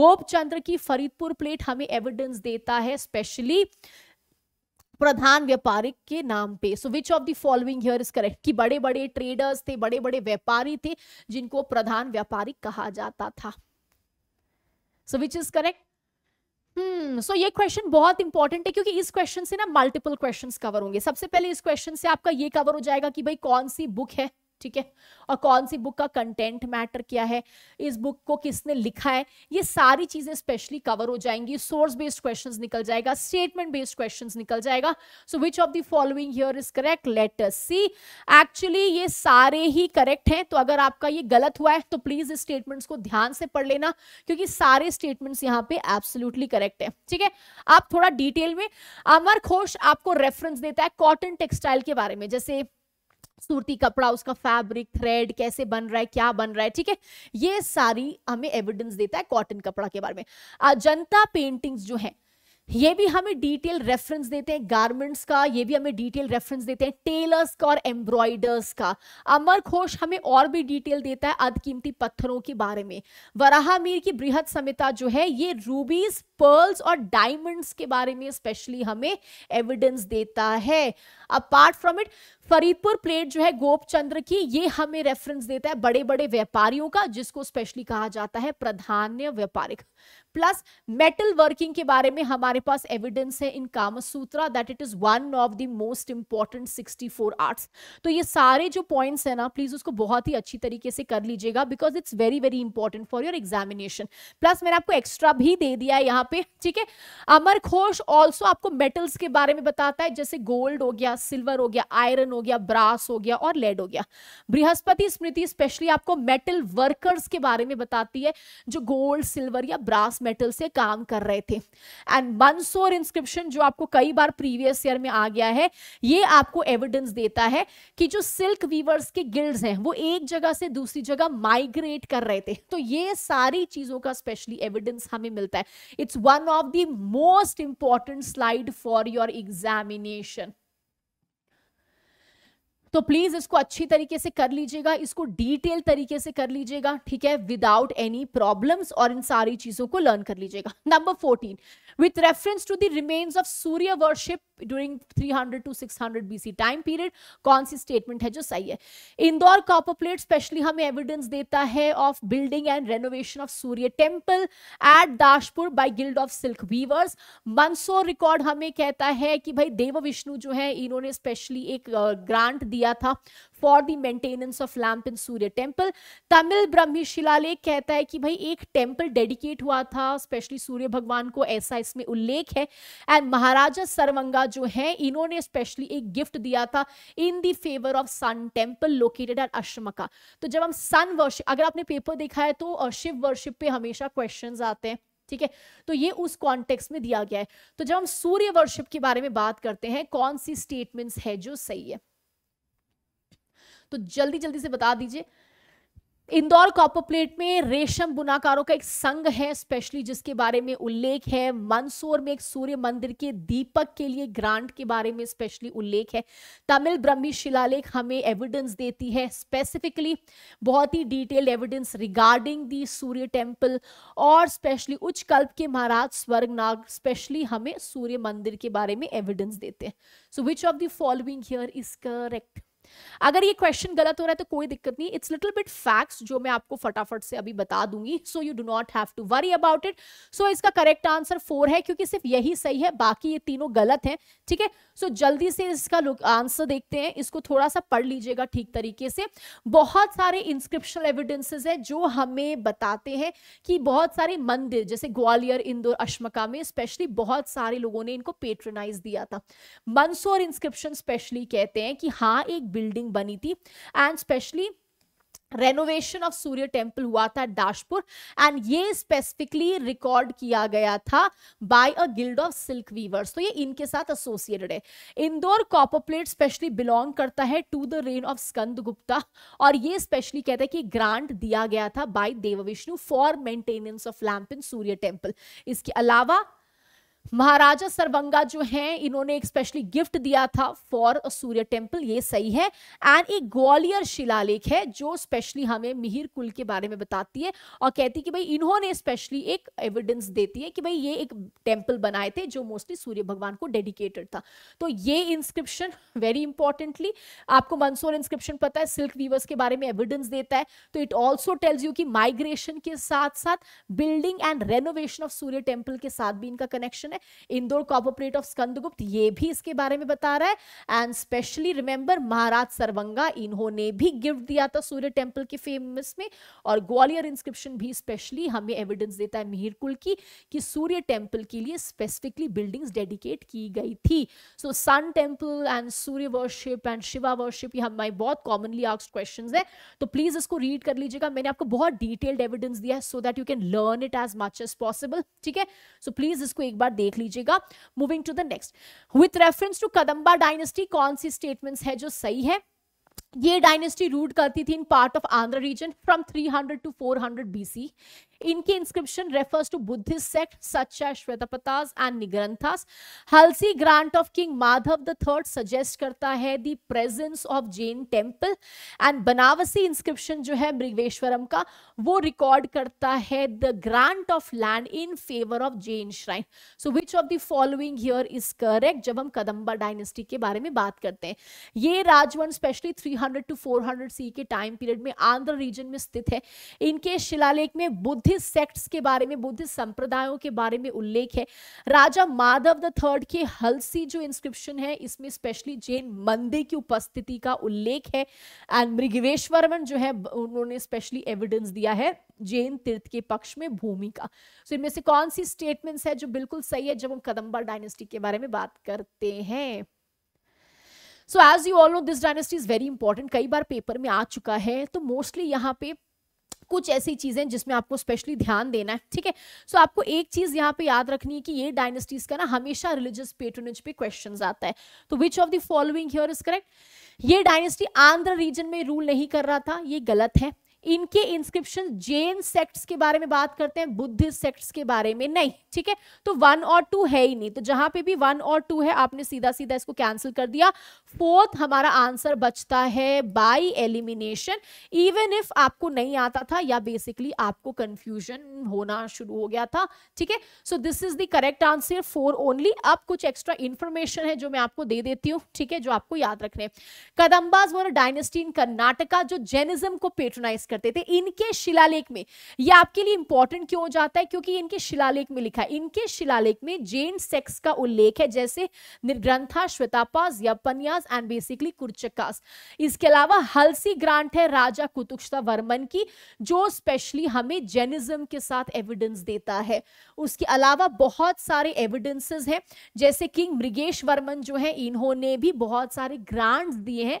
गोपचंद्र की फरीदपुर प्लेट हमें एविडेंस देता है स्पेशली प्रधान व्यापारिक के नाम पे so which of the following here is correct कि बड़े बड़े ट्रेडर्स थे बड़े बड़े व्यापारी थे जिनको प्रधान व्यापारिक कहा जाता था सो विच इज करेक्ट हम्म सो ये क्वेश्चन बहुत इंपॉर्टेंट है क्योंकि इस क्वेश्चन से ना मल्टीपल क्वेश्चंस कवर होंगे सबसे पहले इस क्वेश्चन से आपका ये कवर हो जाएगा कि भाई कौन सी बुक है ठीक है और कौन सी बुक का कंटेंट मैटर क्या है इस बुक को किसने लिखा है ये सारी चीजें स्पेशली कवर हो जाएंगी सोर्स बेस्ड क्वेश्चंस निकल जाएगा स्टेटमेंट बेस्ड क्वेश्चंस निकल जाएगा so which of the following here is correct let us see actually ये सारे ही करेक्ट हैं तो अगर आपका ये गलत हुआ है तो प्लीज इस स्टेटमेंट्स को ध्यान से पढ़ लेना क्योंकि सारे स्टेटमेंट्स यहाँ पे एब्सोल्यूटली करेक्ट है ठीक है आप थोड़ा डिटेल में अमर घोष आपको रेफरेंस देता है कॉटन टेक्सटाइल के बारे में जैसे सूरती कपड़ा उसका फैब्रिक थ्रेड कैसे बन रहा है क्या बन रहा है ठीक है ये सारी हमें एविडेंस देता है कॉटन कपड़ा के बारे में अजंता पेंटिंग्स जो है ये भी हमें डिटेल रेफरेंस देते हैं गारमेंट्स का ये भी हमें डिटेल रेफरेंस देते हैं टेलर्स का और एम्ब्रॉयडर्स का अमर घोष हमें और भी डिटेल देता है अधकीमती पत्थरों के बारे में वराहा मीर की बृहद समिता जो है ये रूबीज पर्ल्स और डायमंड्स के बारे में स्पेशली हमें एविडेंस देता है apart from it Faridpur plate जो है गोपचंद्र की ये हमें रेफरेंस देता है बड़े बड़े व्यापारियों का जिसको स्पेशली कहा जाता है प्रधान्य व्यापारिक प्लस मेटल वर्किंग के बारे में हमारे पास एविडेंस है in Kamasutra that it is one of the most important 64 arts तो ये सारे जो पॉइंट्स है ना प्लीज उसको बहुत ही अच्छी तरीके से कर लीजिएगा because it's very very important for your examination plus मैंने आपको एक्स्ट्रा भी दे दिया है यहाँ पे ठीक है अमर घोष ऑल्सो आपको मेटल्स के बारे में बताता है जैसे गोल्ड हो गया सिल्वर हो गया आयरन हो हो गया ब्रास हो गया और लेड हो गया बृहस्पति स्मृति स्पेशली आपको मेटल वर्कर्स के बारे में बताती है जो गोल्ड सिल्वर या ब्रास मेटल से काम कर रहे थे एंड मंसोर इंस्क्रिप्शन जो आपको कई बार प्रीवियस ईयर में आ गया है ये आपको एविडेंस देता है कि जो सिल्क वीवर्स के गिल्ड्स हैं वो एक जगह से दूसरी जगह माइग्रेट कर रहे थे तो ये सारी चीजों का स्पेशली एविडेंस हमें मिलता है it's one of the most important slide for your examination तो प्लीज इसको अच्छी तरीके से कर लीजिएगा इसको डिटेल तरीके से कर लीजिएगा ठीक है विदाउट एनी प्रॉब्लम्स और इन सारी चीजों को लर्न कर लीजिएगा number fourteen with reference to the remains of Surya worship during 300 to 600 BC time period कौन सी स्टेटमेंट है जो सही है इंदौर कॉपर प्लेट स्पेशली हमें एविडेंस देता है of building and renovation of Surya temple at Dashpur by guild of silk weavers Mandsaur record हमें कहता है कि भाई देव विष्णु जो है इन्होंने स्पेशली एक ग्रांट दिया था for the maintenance of lamp in Surya temple Tamil Brahmi शिलालेख कहता है कि भाई एक टेम्पल डेडिकेट हुआ था स्पेशली सूर्य भगवान को ऐसा इसमें उल्लेख है एंड महाराजा सरवंगा जो है इन्होंने स्पेशली एक गिफ्ट दिया था in the favour of sun temple located at Ashmaka तो जब हम सन वर्शिप अगर आपने पेपर देखा है तो शिव वर्शिप पे हमेशा क्वेश्चन आते हैं ठीक है तो ये उस कॉन्टेक्स्ट में दिया गया है तो जब हम सूर्य वर्शिप के बारे में बात करते हैं कौन सी स्टेटमेंट्स है जो सही है तो जल्दी जल्दी से बता दीजिए इंदौर कॉपर प्लेट में रेशम बुनाकारों का एक संघ है स्पेशली जिसके बारे में उल्लेख है मंदसौर में एक सूर्य मंदिर के दीपक के लिए ग्रांट के बारे में स्पेशली उल्लेख है तमिल ब्रह्मी शिलालेख हमें एविडेंस देती है स्पेसिफिकली बहुत ही detailed evidence regarding the Surya temple और स्पेशली उच्च कल्प के महाराज स्वर्गनाग स्पेशली हमें सूर्य मंदिर के बारे में एविडेंस देते हैं so which of the following here is correct अगर ये क्वेश्चन गलत हो रहा है तो कोई दिक्कत नहीं इट्स लिटिल बिट फैक्ट्स जो मैं आपको फटाफट से अभी बता दूंगी so you do not have to worry about it so इसका करेक्ट आंसर फोर है क्योंकि सिर्फ यही सही है बाकी ये तीनों गलत हैं ठीक है सो so, जल्दी से इसका आंसर देखते हैं इसको थोड़ा सा पढ़ लीजिएगा ठीक तरीके से बहुत सारे इंस्क्रिप्शनल एविडेंसेज है जो हमें बताते हैं कि बहुत सारे मंदिर जैसे ग्वालियर इंदौर अश्मका में स्पेशली बहुत सारे लोगों ने इनको पेट्रोनाइज दिया था मंसूर इंस्क्रिप्शन स्पेशली कहते हैं कि हाँ एक बिल्डिंग बनी थी and specially renovation of Surya temple हुआ था डाशपुर एंड ये स्पेसिफिकली रिकॉर्ड किया गया था by a guild of silk weavers तो ये इनके साथ एसोसिएटेड है Indore copper plate specially belong करता है to the reign of Skanda Gupta और ये स्पेशली कहता है कि ग्रांट दिया गया था by Dev Vishnu for maintenance of lamp in Surya temple इसके अलावा महाराजा सरवंगा जो हैं इन्होंने एक स्पेशली गिफ्ट दिया था फॉर सूर्य टेम्पल ये सही है एंड एक ग्वालियर शिलालेख है जो स्पेशली हमें मिहिर कुल के बारे में बताती है और कहती कि भाई इन्होंने स्पेशली एक एविडेंस देती है कि भाई ये एक टेम्पल बनाए थे जो मोस्टली सूर्य भगवान को डेडिकेटेड था तो ये इंस्क्रिप्शन वेरी इंपॉर्टेंटली आपको मंसूर इंस्क्रिप्शन पता है सिल्क वीवर्स के बारे में एविडेंस देता है तो इट ऑल्सो टेल्स यू कि माइग्रेशन के साथ साथ building and renovation of Surya temple के साथ भी इनका कनेक्शन है है इंदौर कॉपोपरेट ऑफ स्कंदगुप्त ये भी इसके बारे में बता रहा है and specially remember Maharaj Sarvanga इन्होंने भी गिफ्ट दिया था सूर्य टेम्पल के फेमस में और ग्वालियर इंस्क्रिप्शन भी स्पेशली हमें एविडेंस देता है मिहिरकुल की कि सूर्य टेम्पल के लिए स्पेसिफिकली बिल्डिंग्स डेडिकेट की गई थी so sun temple and Surya worship and Shiva worship ये हमारे बहुत कॉमनली आस्ड क्वेश्चन है तो प्लीज इसको रीड कर लीजिएगा मैंने आपको बहुत डिटेल्ड एविडेंस दिया है so that you can learn it as much as possible ठीक है सो प्लीज इसको एक बार देख देख लीजिएगा moving to the next with reference to Kadamba dynasty कौन सी स्टेटमेंट है जो सही है ये डायनेस्टी रूट करती थी in part of Andhra region from 300 to 400 BC इनकी inscription refers to Buddhist sect such as Shvetapatas and Nirgranthas Halsi grant of king Madhava the third suggest करता है the presence of Jain temple and Banavasi inscription जो है मृगेश्वरम का वो रिकॉर्ड करता है the grant of land in favour of Jain shrine so which of the following here is correct जब हम कदम्बा डायनेस्टी के बारे में बात करते हैं ये राजवंश स्पेशली 300 टू 400 सी के टाइम पीरियड में आंध्र रीजन में स्थित है इनके शिलालेख में बुद्ध बुद्धिस्ट सेक्ट्स के बारे में बुद्धिस्ट संप्रदायों के बारे में उल्लेख है राजा माधव द थर्ड के हलसी जो इंस्क्रिप्शन है इसमें स्पेशली जैन मंदिर की उपस्थिति का उल्लेख है एंड मृगवेश्वरमन जो है उन्होंने स्पेशली एविडेंस दिया है जैन तीर्थ के पक्ष में भूमि का सो so, इनमें से कौन सी स्टेटमेंट्स है जो बिल्कुल सही है जब हम कदम्बर डायनेस्टी के बारे में बात करते हैं so as you all know this dynasty is very important कई बार पेपर में आ चुका है तो मोस्टली यहाँ पे कुछ ऐसी चीज़ें जिसमें आपको स्पेशली ध्यान देना है ठीक है सो आपको एक चीज़ यहाँ पे याद रखनी है कि ये डायनेस्टीज का ना हमेशा रिलीजियस पेट्रोनेज पे क्वेश्चन आता है तो which of the following here is correct ये डायनेस्टी आंध्र रीजन में रूल नहीं कर रहा था ये गलत है इनके इंस्क्रिप्शन जैन सेक्ट्स के बारे में बात करते हैं बुद्धिस्ट सेक्ट्स के बारे में नहीं ठीक है तो वन और टू है ही नहीं तो जहां पे भी वन और टू है आपने सीधा सीधा इसको कैंसिल कर दिया फोर्थ हमारा आंसर बचता है बाय एलिमिनेशन इवन इफ आपको नहीं आता था या बेसिकली आपको कंफ्यूजन होना शुरू हो गया था ठीक है so this is the correct answer four only अब कुछ एक्स्ट्रा इंफॉर्मेशन है जो मैं आपको दे देती हूँ ठीक है जो आपको याद रखने कदम्बाज वो डायनेस्टी इन कर्नाटका जो जेनिज्म को पेट्रोनाइज करते थे इनके शिलालेख में यह आपके लिए इंपॉर्टेंट क्यों हो जाता है क्योंकि इनके शिलालेख में लिखा है इनके शिलालेख में जेन सेक्स का उल्लेख है जैसे निर्ग्रंथा श्वेतापा जपनिया कुर्चक्कास एंड बेसिकली कुर्चक्कास इसके अलावा हलसी ग्रांट है राजा कुतुक्षता वर्मन की जो स्पेशली हमें जेनिज्म के साथ एविडेंस देता है उसके अलावा बहुत सारे एविडेंसेस हैं जैसे किंग मृगेश वर्मन जो है इन्होंने भी बहुत सारे ग्रांट्स दिए हैं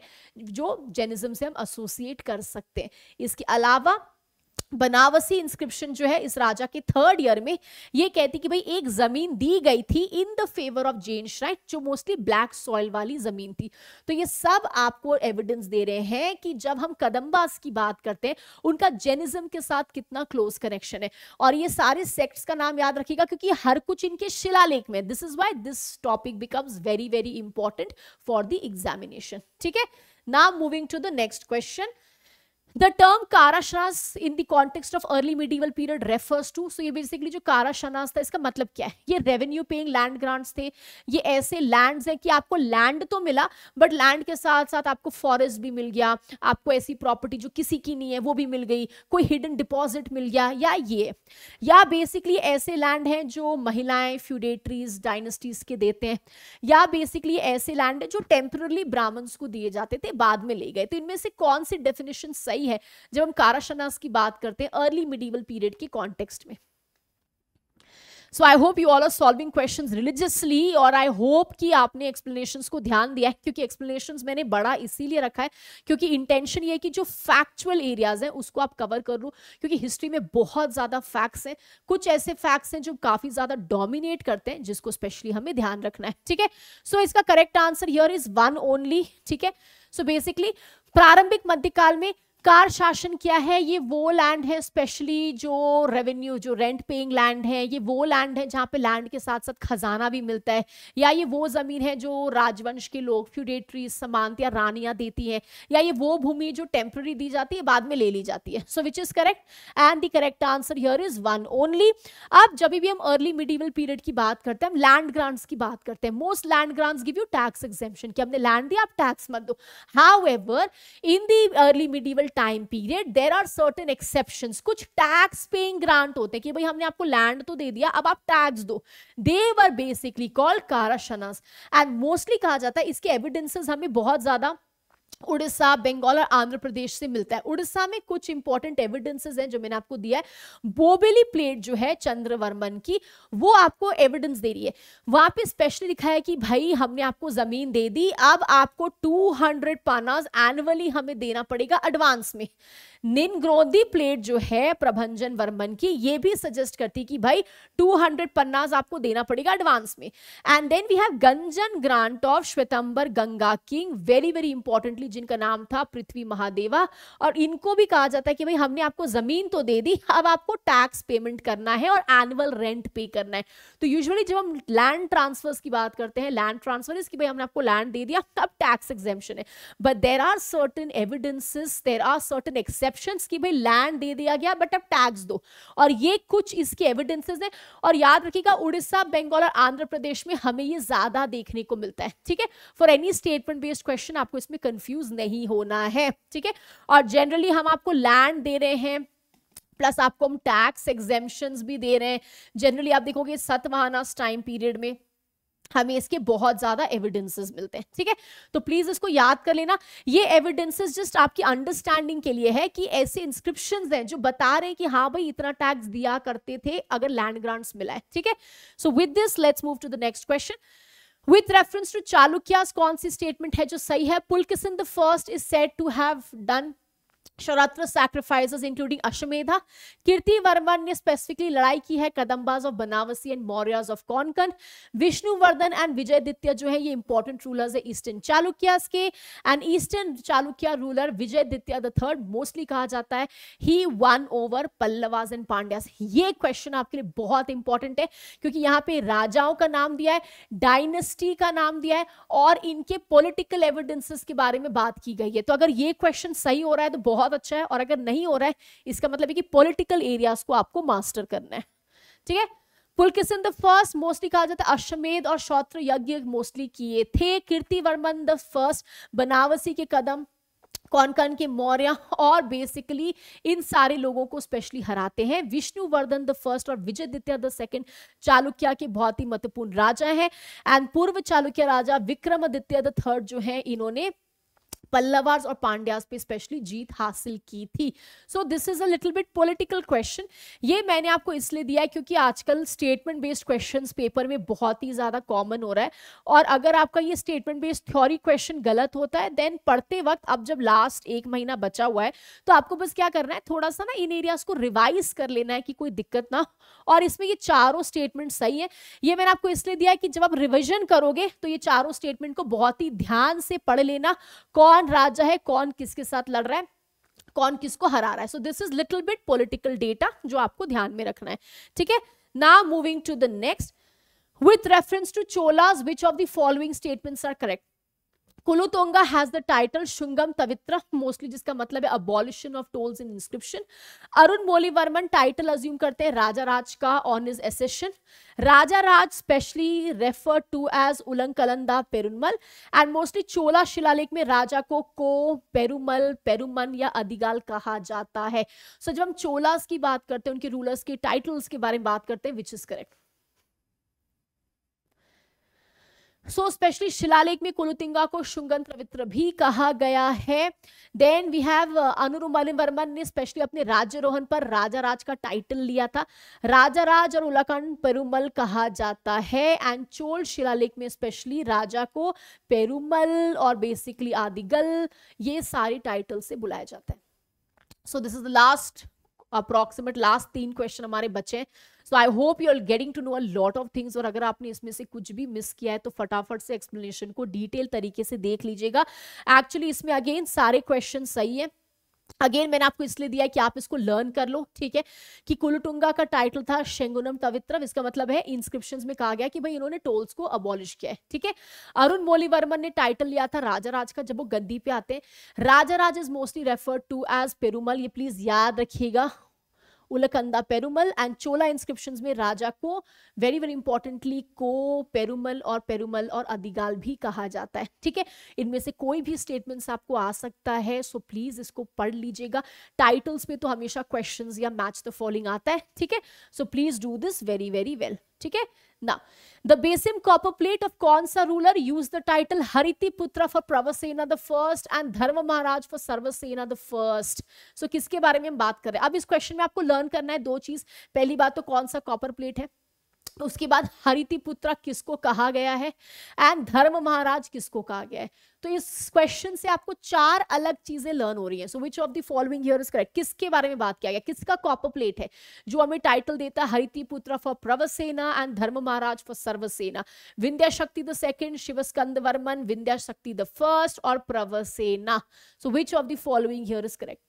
जो जेनिज्म से हम एसोसिएट कर सकते हैं इसके अलावा बनावसी इंस्क्रिप्शन जो है इस राजा के थर्ड ईयर में ये कहती कि भाई एक जमीन दी गई थी in the favour of Jain shrine जो मोस्टली ब्लैक सॉइल वाली जमीन थी तो ये सब आपको एविडेंस दे रहे हैं कि जब हम कदम्बास की बात करते हैं उनका जेनिज्म के साथ कितना क्लोज कनेक्शन है और ये सारे सेक्ट्स का नाम याद रखिएगा क्योंकि हर कुछ इनके शिलालेख में this is why this topic becomes very very important for the examination ठीक है now moving to the next question the term Karashasanas in the context of early medieval period refers to so ये बेसिकली जो काराशनास था इसका मतलब क्या है ये रेवेन्यू पेइंग लैंड ग्रांट्स थे ये ऐसे लैंड्स हैं कि आपको लैंड तो मिला बट लैंड के साथ साथ आपको फॉरेस्ट भी मिल गया आपको ऐसी प्रॉपर्टी जो किसी की नहीं है वो भी मिल गई कोई हिडन डिपॉजिट मिल गया या ये या बेसिकली ऐसे लैंड हैं जो महिलाएं फ्यूडेटरीज डायनेस्टीज के देते हैं या बेसिकली ऐसे लैंड है जो टेम्परली ब्राह्मण्स को दिए जाते थे बाद में ले गए तो इनमें से कौन सी डेफिनेशन सही आई है जब हम काराशनास की बात करते हैं अर्ली मिडीवल पीरियड के कॉन्टेक्स्ट में so I hope you all are solving question religiously और आई होप कि आपने एक्सप्लेनेशन को ध्यान दिया है क्योंकि एक्सप्लेनेशन मैंने बड़ा इसीलिए रखा है क्योंकि इंटेंशन ये है कि जो फैक्चुअल एरियाज हैं उसको आप कवर कर लो क्योंकि हिस्ट्री में बहुत ज़्यादा फैक्ट्स हैं कुछ ऐसे फैक्ट्स हैं जो काफ़ी ज़्यादा डोमिनेट करते हैं जिसको स्पेशली हमें ध्यान रखना है ठीक है सो इसका correct answer here is one only ठीक है सो बेसिकली प्रारंभिक मध्यकाल में अधिकार शासन क्या है ये वो लैंड है स्पेशली जो रेवेन्यू जो रेंट पेइंग लैंड है ये वो लैंड है जहाँ पे लैंड के साथ साथ खजाना भी मिलता है या ये वो ज़मीन है जो राजवंश के लोग फ्यूडेटरी समानत या रानियां देती हैं या ये वो भूमि जो टेम्प्ररी दी जाती है बाद में ले ली जाती है so which is correct and the correct answer here is one only अब जब भी हम अर्ली मिडीवल पीरियड की बात करते हैं हम लैंड ग्रांट्स की बात करते हैं most land grants give you tax exemption कि हमने लैंड दिया आप टैक्स मत दो however in the early medieval time period there are certain exception कुछ टैक्स पेइंग ग्रांट होते हैं कि भाई हमने आपको लैंड तो दे दिया अब आप टैक्स दो they were basically called Karashasanas and mostly कहा जाता है इसके एविडेंसेस हमें बहुत ज्यादा उड़ीसा बंगाल और आंध्र प्रदेश से मिलता है उड़ीसा में कुछ इंपॉर्टेंट एविडेंसेस हैं जो मैंने आपको दिया है बोबेली प्लेट जो है चंद्रवर्मन की वो आपको एविडेंस दे रही है वहां पे स्पेशली लिखा है कि भाई हमने आपको जमीन दे दी अब आपको 200 पानाज एनुअली हमें देना पड़ेगा एडवांस में निनग्रोदी प्लेट जो है प्रभंजन वर्मन की ये भी सजेस्ट करती कि भाई 200 पन्नास आपको देना पड़ेगा एडवांस में and then we have Ganjam grant of Shvetambara Ganga king very very importantly जिनका नाम था पृथ्वी महादेवा और इनको भी कहा जाता है कि भाई हमने आपको जमीन तो दे दी अब आपको टैक्स पेमेंट करना है और एनुअल रेंट पे करना है तो यूजली जब हम लैंड ट्रांसफर की बात करते हैं लैंड ट्रांसफर की भाई हमने आपको लैंड दे दिया अब टैक्स एग्जेम्पन है but there are certain evidences there are certain except exception की भाई लैंड दे दिया गया बट अब टैक्स दो और ये कुछ इसके एविडेंसेस हैं और याद रखिएगा उड़ीसा बंगाल और आंध्र प्रदेश में हमें ये ज्यादा देखने को मिलता है ठीक है for any statement based question आपको इसमें कंफ्यूज नहीं होना है ठीक है और जनरली हम आपको लैंड दे रहे हैं प्लस आपको हम टैक्स एग्जेम्पन भी दे रहे हैं जनरली आप देखोगे सतवाहना टाइम पीरियड में हमें इसके बहुत ज्यादा एविडेंसेस मिलते हैं ठीक है तो प्लीज इसको याद कर लेना ये एविडेंसेस जस्ट आपकी अंडरस्टैंडिंग के लिए है कि ऐसे इंस्क्रिप्शन हैं जो बता रहे हैं कि हाँ भाई इतना टैक्स दिया करते थे अगर लैंड ग्रांट्स मिला है ठीक है so with this let's move to the next question With reference to Chalukya's, कौन सी स्टेटमेंट है जो सही है? Pulkison the first is said to have done Sharatra sacrifices, including Ashwamedha. Kirtivarman ने स्पेसिफिकली लड़ाई की है Kadambas of Banavasi and Mauryas of Konkan Vishnuvardhana and Vijayaditya जो है ये इंपॉर्टेंट रूलर्स है ईस्टर्न चालुक्यास के and eastern Chalukya ruler Vijayaditya the third mostly कहा जाता है he won over Pallavas and Pandyas ये क्वेश्चन आपके लिए बहुत इंपॉर्टेंट है क्योंकि यहाँ पे राजाओं का नाम दिया है डायनेस्टी का नाम दिया है और इनके पोलिटिकल एविडेंसेस के बारे में बात की गई है तो अगर ये क्वेश्चन सही हो रहा है तो बहुत बहुत अच्छा है और अगर नहीं हो रहा है इसका मतलब है कि पॉलिटिकल एरियाज को आपको मास्टर करना है ठीक है पुलकिसन द फर्स्ट मोस्टली कहा जाता है अश्वमेध और शौत्र यज्ञ मोस्टली किए थे Kirtivarman the first Banavasi के कदम कौन कौन के मौर्य और बेसिकली इन सारे लोगों को स्पेशली हराते हैं विष्णुवर्धन द फर्स्ट और विजयदित्य द सेकंड चालुक्या के बहुत ही महत्वपूर्ण राजा हैं एंड पूर्व चालुक्य राजा विक्रमादित्य द थर्ड जो हैं इन्होंने पल्लवार्स और पांड्यास पे स्पेशली जीत हासिल की थी so this is a little bit political question ये मैंने आपको इसलिए दिया है क्योंकि आजकल स्टेटमेंट बेस्ड क्वेश्चन पेपर में बहुत ही ज़्यादा कॉमन हो रहा है और अगर आपका ये स्टेटमेंट बेस्ड थ्योरी क्वेश्चन गलत होता है देन पढ़ते वक्त अब जब लास्ट एक महीना बचा हुआ है तो आपको बस क्या करना है थोड़ा सा ना इन एरियाज को रिवाइज कर लेना है कि कोई दिक्कत ना और इसमें ये चारों स्टेटमेंट सही है ये मैंने आपको इसलिए दिया है कि जब आप रिविजन करोगे तो ये चारों स्टेटमेंट को बहुत ही ध्यान से पढ़ लेना कौन कौन राजा है कौन किसके साथ लड़ रहा है कौन किसको हरा रहा है so this is little bit political data जो आपको ध्यान में रखना है ठीक है now moving to the next with reference to Cholas which of the following statements are correct Kulottunga has the title Sungam Tavirtta mostly जिसका मतलब है abolition of tolls in inscription Arunmoli Varman title assume करते हैं राजा राज का on his accession Rajaraja specially refer to as उलंकलन the Perumal and mostly Chola शिलालेख में राजा को को पेरुमल पेरुमन या अधिगाल कहा जाता है सो so, जब हम चोलास की बात करते हैं उनके रूलर्स के टाइटल्स के बारे में बात करते हैं which is correct so specially शिलालेख में कुलुतिंगा को शुंगन पवित्र भी कहा गया है then we have Arumolivarman ने स्पेशली अपने राज्यरोहन पर राजा राज का टाइटल लिया था राजा राज और उलाकंड पेरुमल कहा जाता है एंड चोल शिलालेख में स्पेशली राजा को पेरुमल और बेसिकली आदिगल ये सारे टाइटल से बुलाया जाता है so this is the last approximate last तीन क्वेश्चन हमारे बचे हैं so I hope you are getting to know a lot of things और अगर आपने इसमें से कुछ भी मिस किया है तो फटाफट से एक्सप्लेनेशन को डिटेल तरीके से देख लीजिएगा एक्चुअली इसमें अगेन सारे क्वेश्चन सही है अगेन मैंने आपको इसलिए दिया कि आप इसको लर्न कर लो ठीक है कि कुलटुंगा का टाइटल था शेंगुनम तवित्रम इसका मतलब है इंस्क्रिप्शंस में कहा गया कि भाई इन्होंने टोल्स को अबॉलिश किया है ठीक है अरुण मोलीवर्मन ने टाइटल लिया था राजा राज का जब वो गद्दी पे आते हैं Rajaraja is mostly referred to as Perumal ये प्लीज याद रखिएगा उलकंदा पेरुमल एंड चोला इंस्क्रिप्शन में राजा को वेरी वेरी इंपॉर्टेंटली को पेरुमल और पेरुमल और अधिगाल भी कहा जाता है ठीक है इनमें से कोई भी स्टेटमेंट्स आपको आ सकता है सो प्लीज इसको पढ़ लीजिएगा टाइटल्स पे तो हमेशा क्वेश्चन या मैच द फॉलोइंग आता है ठीक है so please do this very very well ठीक है ना द बेसिम कॉपर प्लेट ऑफ कौन सा ruler use the title Haritiputra for Pravarasena the first and Dharma Maharaja for Sarvasena the first so किसके बारे में हम बात कर रहे हैं अब इस क्वेश्चन में आपको लर्न करना है दो चीज पहली बात तो कौन सा कॉपर प्लेट है उसके बाद हरिति पुत्र किसको कहा गया है एंड धर्म महाराज किसको कहा गया है तो इस क्वेश्चन से आपको चार अलग चीजें लर्न हो रही हैं so which of the following here is correct किसके बारे में बात किया गया किसका कॉपर प्लेट है जो हमें टाइटल देता है हरिति Haritiputra for प्रवसेना and Dharma Maharaja for Sarvasena Vindhyashakti the second Shivaskandavarman Vindhyashakti the first और Pravarasena so which of the following here is correct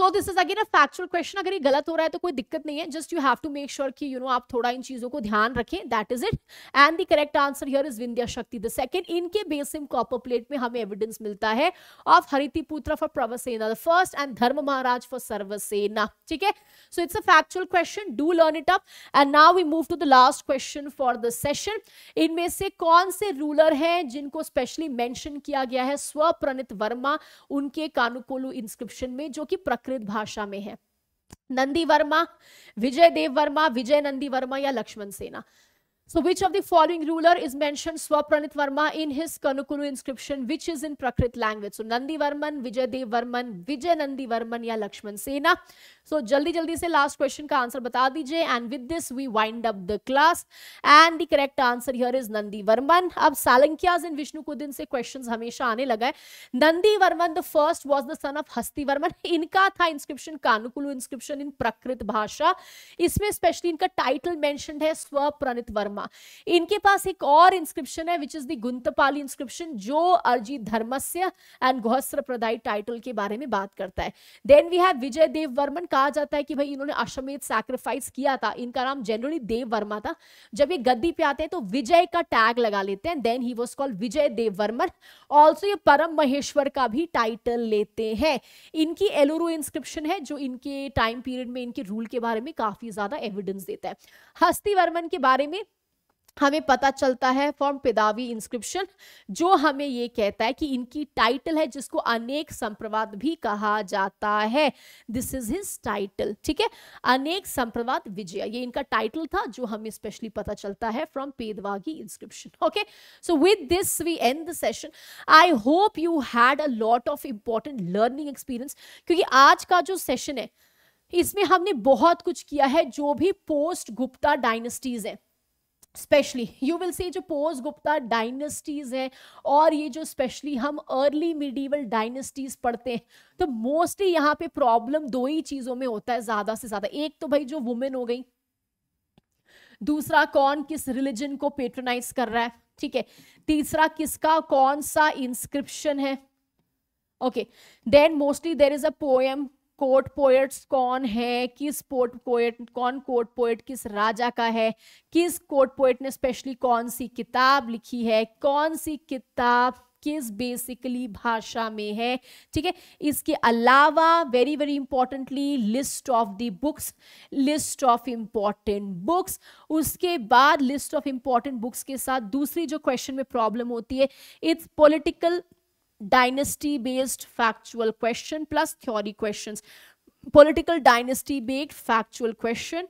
so this is again a factual question अगर ये गलत हो रहा है तो कोई दिक्कत नहीं है just you have to make sure की यू नो आप थोड़ा इन चीजों को ध्यान रखें that is it and the correct answer here is Vindhyashakti the second इनके बेसिम कॉपर प्लेट में हमें एविडेंस मिलता है of Haritiputra for Pravarasena the first and Dharma Maharaja for Sarvasena ठीक है so it's a factual question do learn it up and now we move to the last question for the session इनमें से कौन से रूलर हैं जिनको स्पेशली मेंशन किया गया है स्वप्रणित वर्मा उनके कानुकोलू इंस्क्रिप्शन में जो कि प्राकृत भाषा में है नंदी वर्मा विजय देव वर्मा विजय नंदी वर्मा या लक्ष्मण सेना So which of the following ruler is mentioned Swapranit Varma in his Kanukuru inscription which is in Prakrit language? So Nandi Varman, Vijaydev Varman, Vijay Nandi Varman या लक्ष्मण सेना सो so, जल्दी जल्दी से लास्ट क्वेश्चन का आंसर बता दीजिए and with this we wind up the class and the correct answer here is Nandivarman अब सालंकियाज इन विष्णु कुदिन से क्वेश्चंस हमेशा आने लगा है Nandivarman the first was the son of Hastivarman इनका था इंस्क्रिप्शन कानुकुलु इंस्क्रिप्शन इन प्राकृत भाषा इसमें स्पेशली इनका टाइटल मेंशनड है स्वप्रणित वर्मा धर्मा इनके पास एक और इंस्क्रिप्शन है विच इज दी गुंतपाली इंस्क्रिप्शन जो अर्जी धर्मस्य एंड गोहस्त्र प्रदाय टाइटल के बारे में बात करता है then we have Vijayadevavarman कहा जाता है कि भाई इन्होंने अश्वमेध सैक्रिफाइस किया था इनका नाम जनरली देव वर्मा था जब ये गद्दी पे आते हैं तो विजय का टैग लगा लेते हैं then he was called Vijayadevavarman also ये परम महेश्वर का भी टाइटल लेते हैं इनकी एलोरो इंस्क्रिप्शन है जो इनके टाइम पीरियड में इनके रूल के बारे में काफी ज्यादा एविडेंस देता है हस्ती वर्मन के बारे में हमें पता चलता है फ्रॉम पेदावी इंस्क्रिप्शन जो हमें ये कहता है कि इनकी टाइटल है जिसको अनेक संप्रवाद भी कहा जाता है दिस इज हिज टाइटल ठीक है अनेक संप्रवाद विजय ये इनका टाइटल था जो हमें स्पेशली पता चलता है from Peddavegi inscription okay so with this we end the session I hope you had a lot of important learning experience क्योंकि आज का जो सेशन है इसमें हमने बहुत कुछ किया है जो भी पोस्ट गुप्ता डायनेस्टीज है स्पेशली यू विल सी जो पोज गुप्ता डायनेस्टीज हैं और ये जो स्पेशली हम अर्ली मिडीवल डायनेस्टीज पढ़ते हैं तो मोस्टली यहाँ पे प्रॉब्लम दो ही चीज़ों में होता है ज़्यादा से ज़्यादा एक तो भाई जो वुमेन हो गई दूसरा कौन किस रिलीजन को पेट्रोनाइज कर रहा है ठीक है तीसरा किसका कौन सा इंस्क्रिप्शन है okay then mostly there is a poem court poets कौन है किस पोर्ट पोएट कौन कोर्ट पोएट किस राजा का है किस कोर्ट पोएट ने स्पेशली कौन सी किताब लिखी है कौन सी किताब किस बेसिकली भाषा में है ठीक है इसके अलावा very very importantly list of the books list of important books उसके बाद लिस्ट ऑफ इंपॉर्टेंट बुक्स के साथ दूसरी जो क्वेश्चन में प्रॉब्लम होती है it's political dynasty based factual question plus theory questions political dynasty based factual question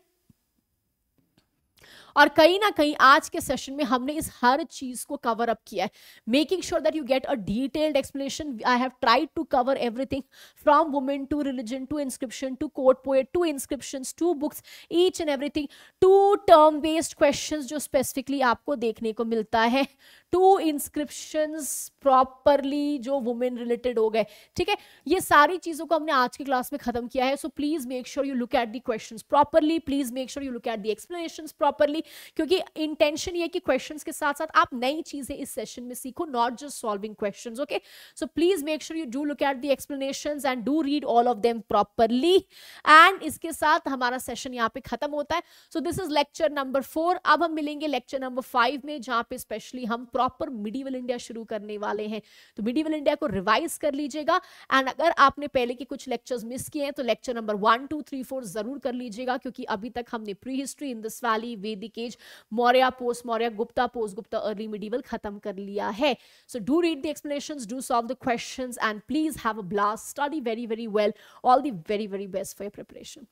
और कहीं ना कहीं आज के सेशन में हमने इस हर चीज को कवर अप किया है making sure that you get a detailed explanation I have tried to cover everything from women to religion to inscription to court poet to inscription to books each and everything to term based question जो specifically आपको देखने को मिलता है to inscription properly जो women related हो गए ठीक है ये सारी चीज़ों को हमने आज की क्लास में खत्म किया है so please make sure you look at the question properly please make sure you look at the explanation properly गई क्योंकि इंटेंशन ये कि क्वेश्चन के साथ साथ आप नई चीजें इस सेशन में सीखो not just solving question okay so please make sure you do look at the explanation and do read all of them properly एंड इसके साथ हमारा सेशन यहाँ पे खत्म होता है so this is lecture number four अब हम मिलेंगे लेक्चर नंबर फाइव में जहाँ पे स्पेशली हम प्रॉपर मिडीवल इंडिया शुरू करने वाले हैं तो मिडीवल इंडिया को रिवाइज कर लीजिएगा एंड अगर आपने पहले के कुछ लेक्चर्स मिस किए हैं तो lecture number one two three four जरूर कर लीजिएगा क्योंकि अभी तक हमने prehistory Indus valley Vedic age Maurya post Maurya Gupta post Gupta early medieval खत्म कर लिया है so do read the explanation do solve the question and please have a blast study very very well all the very very best for preparation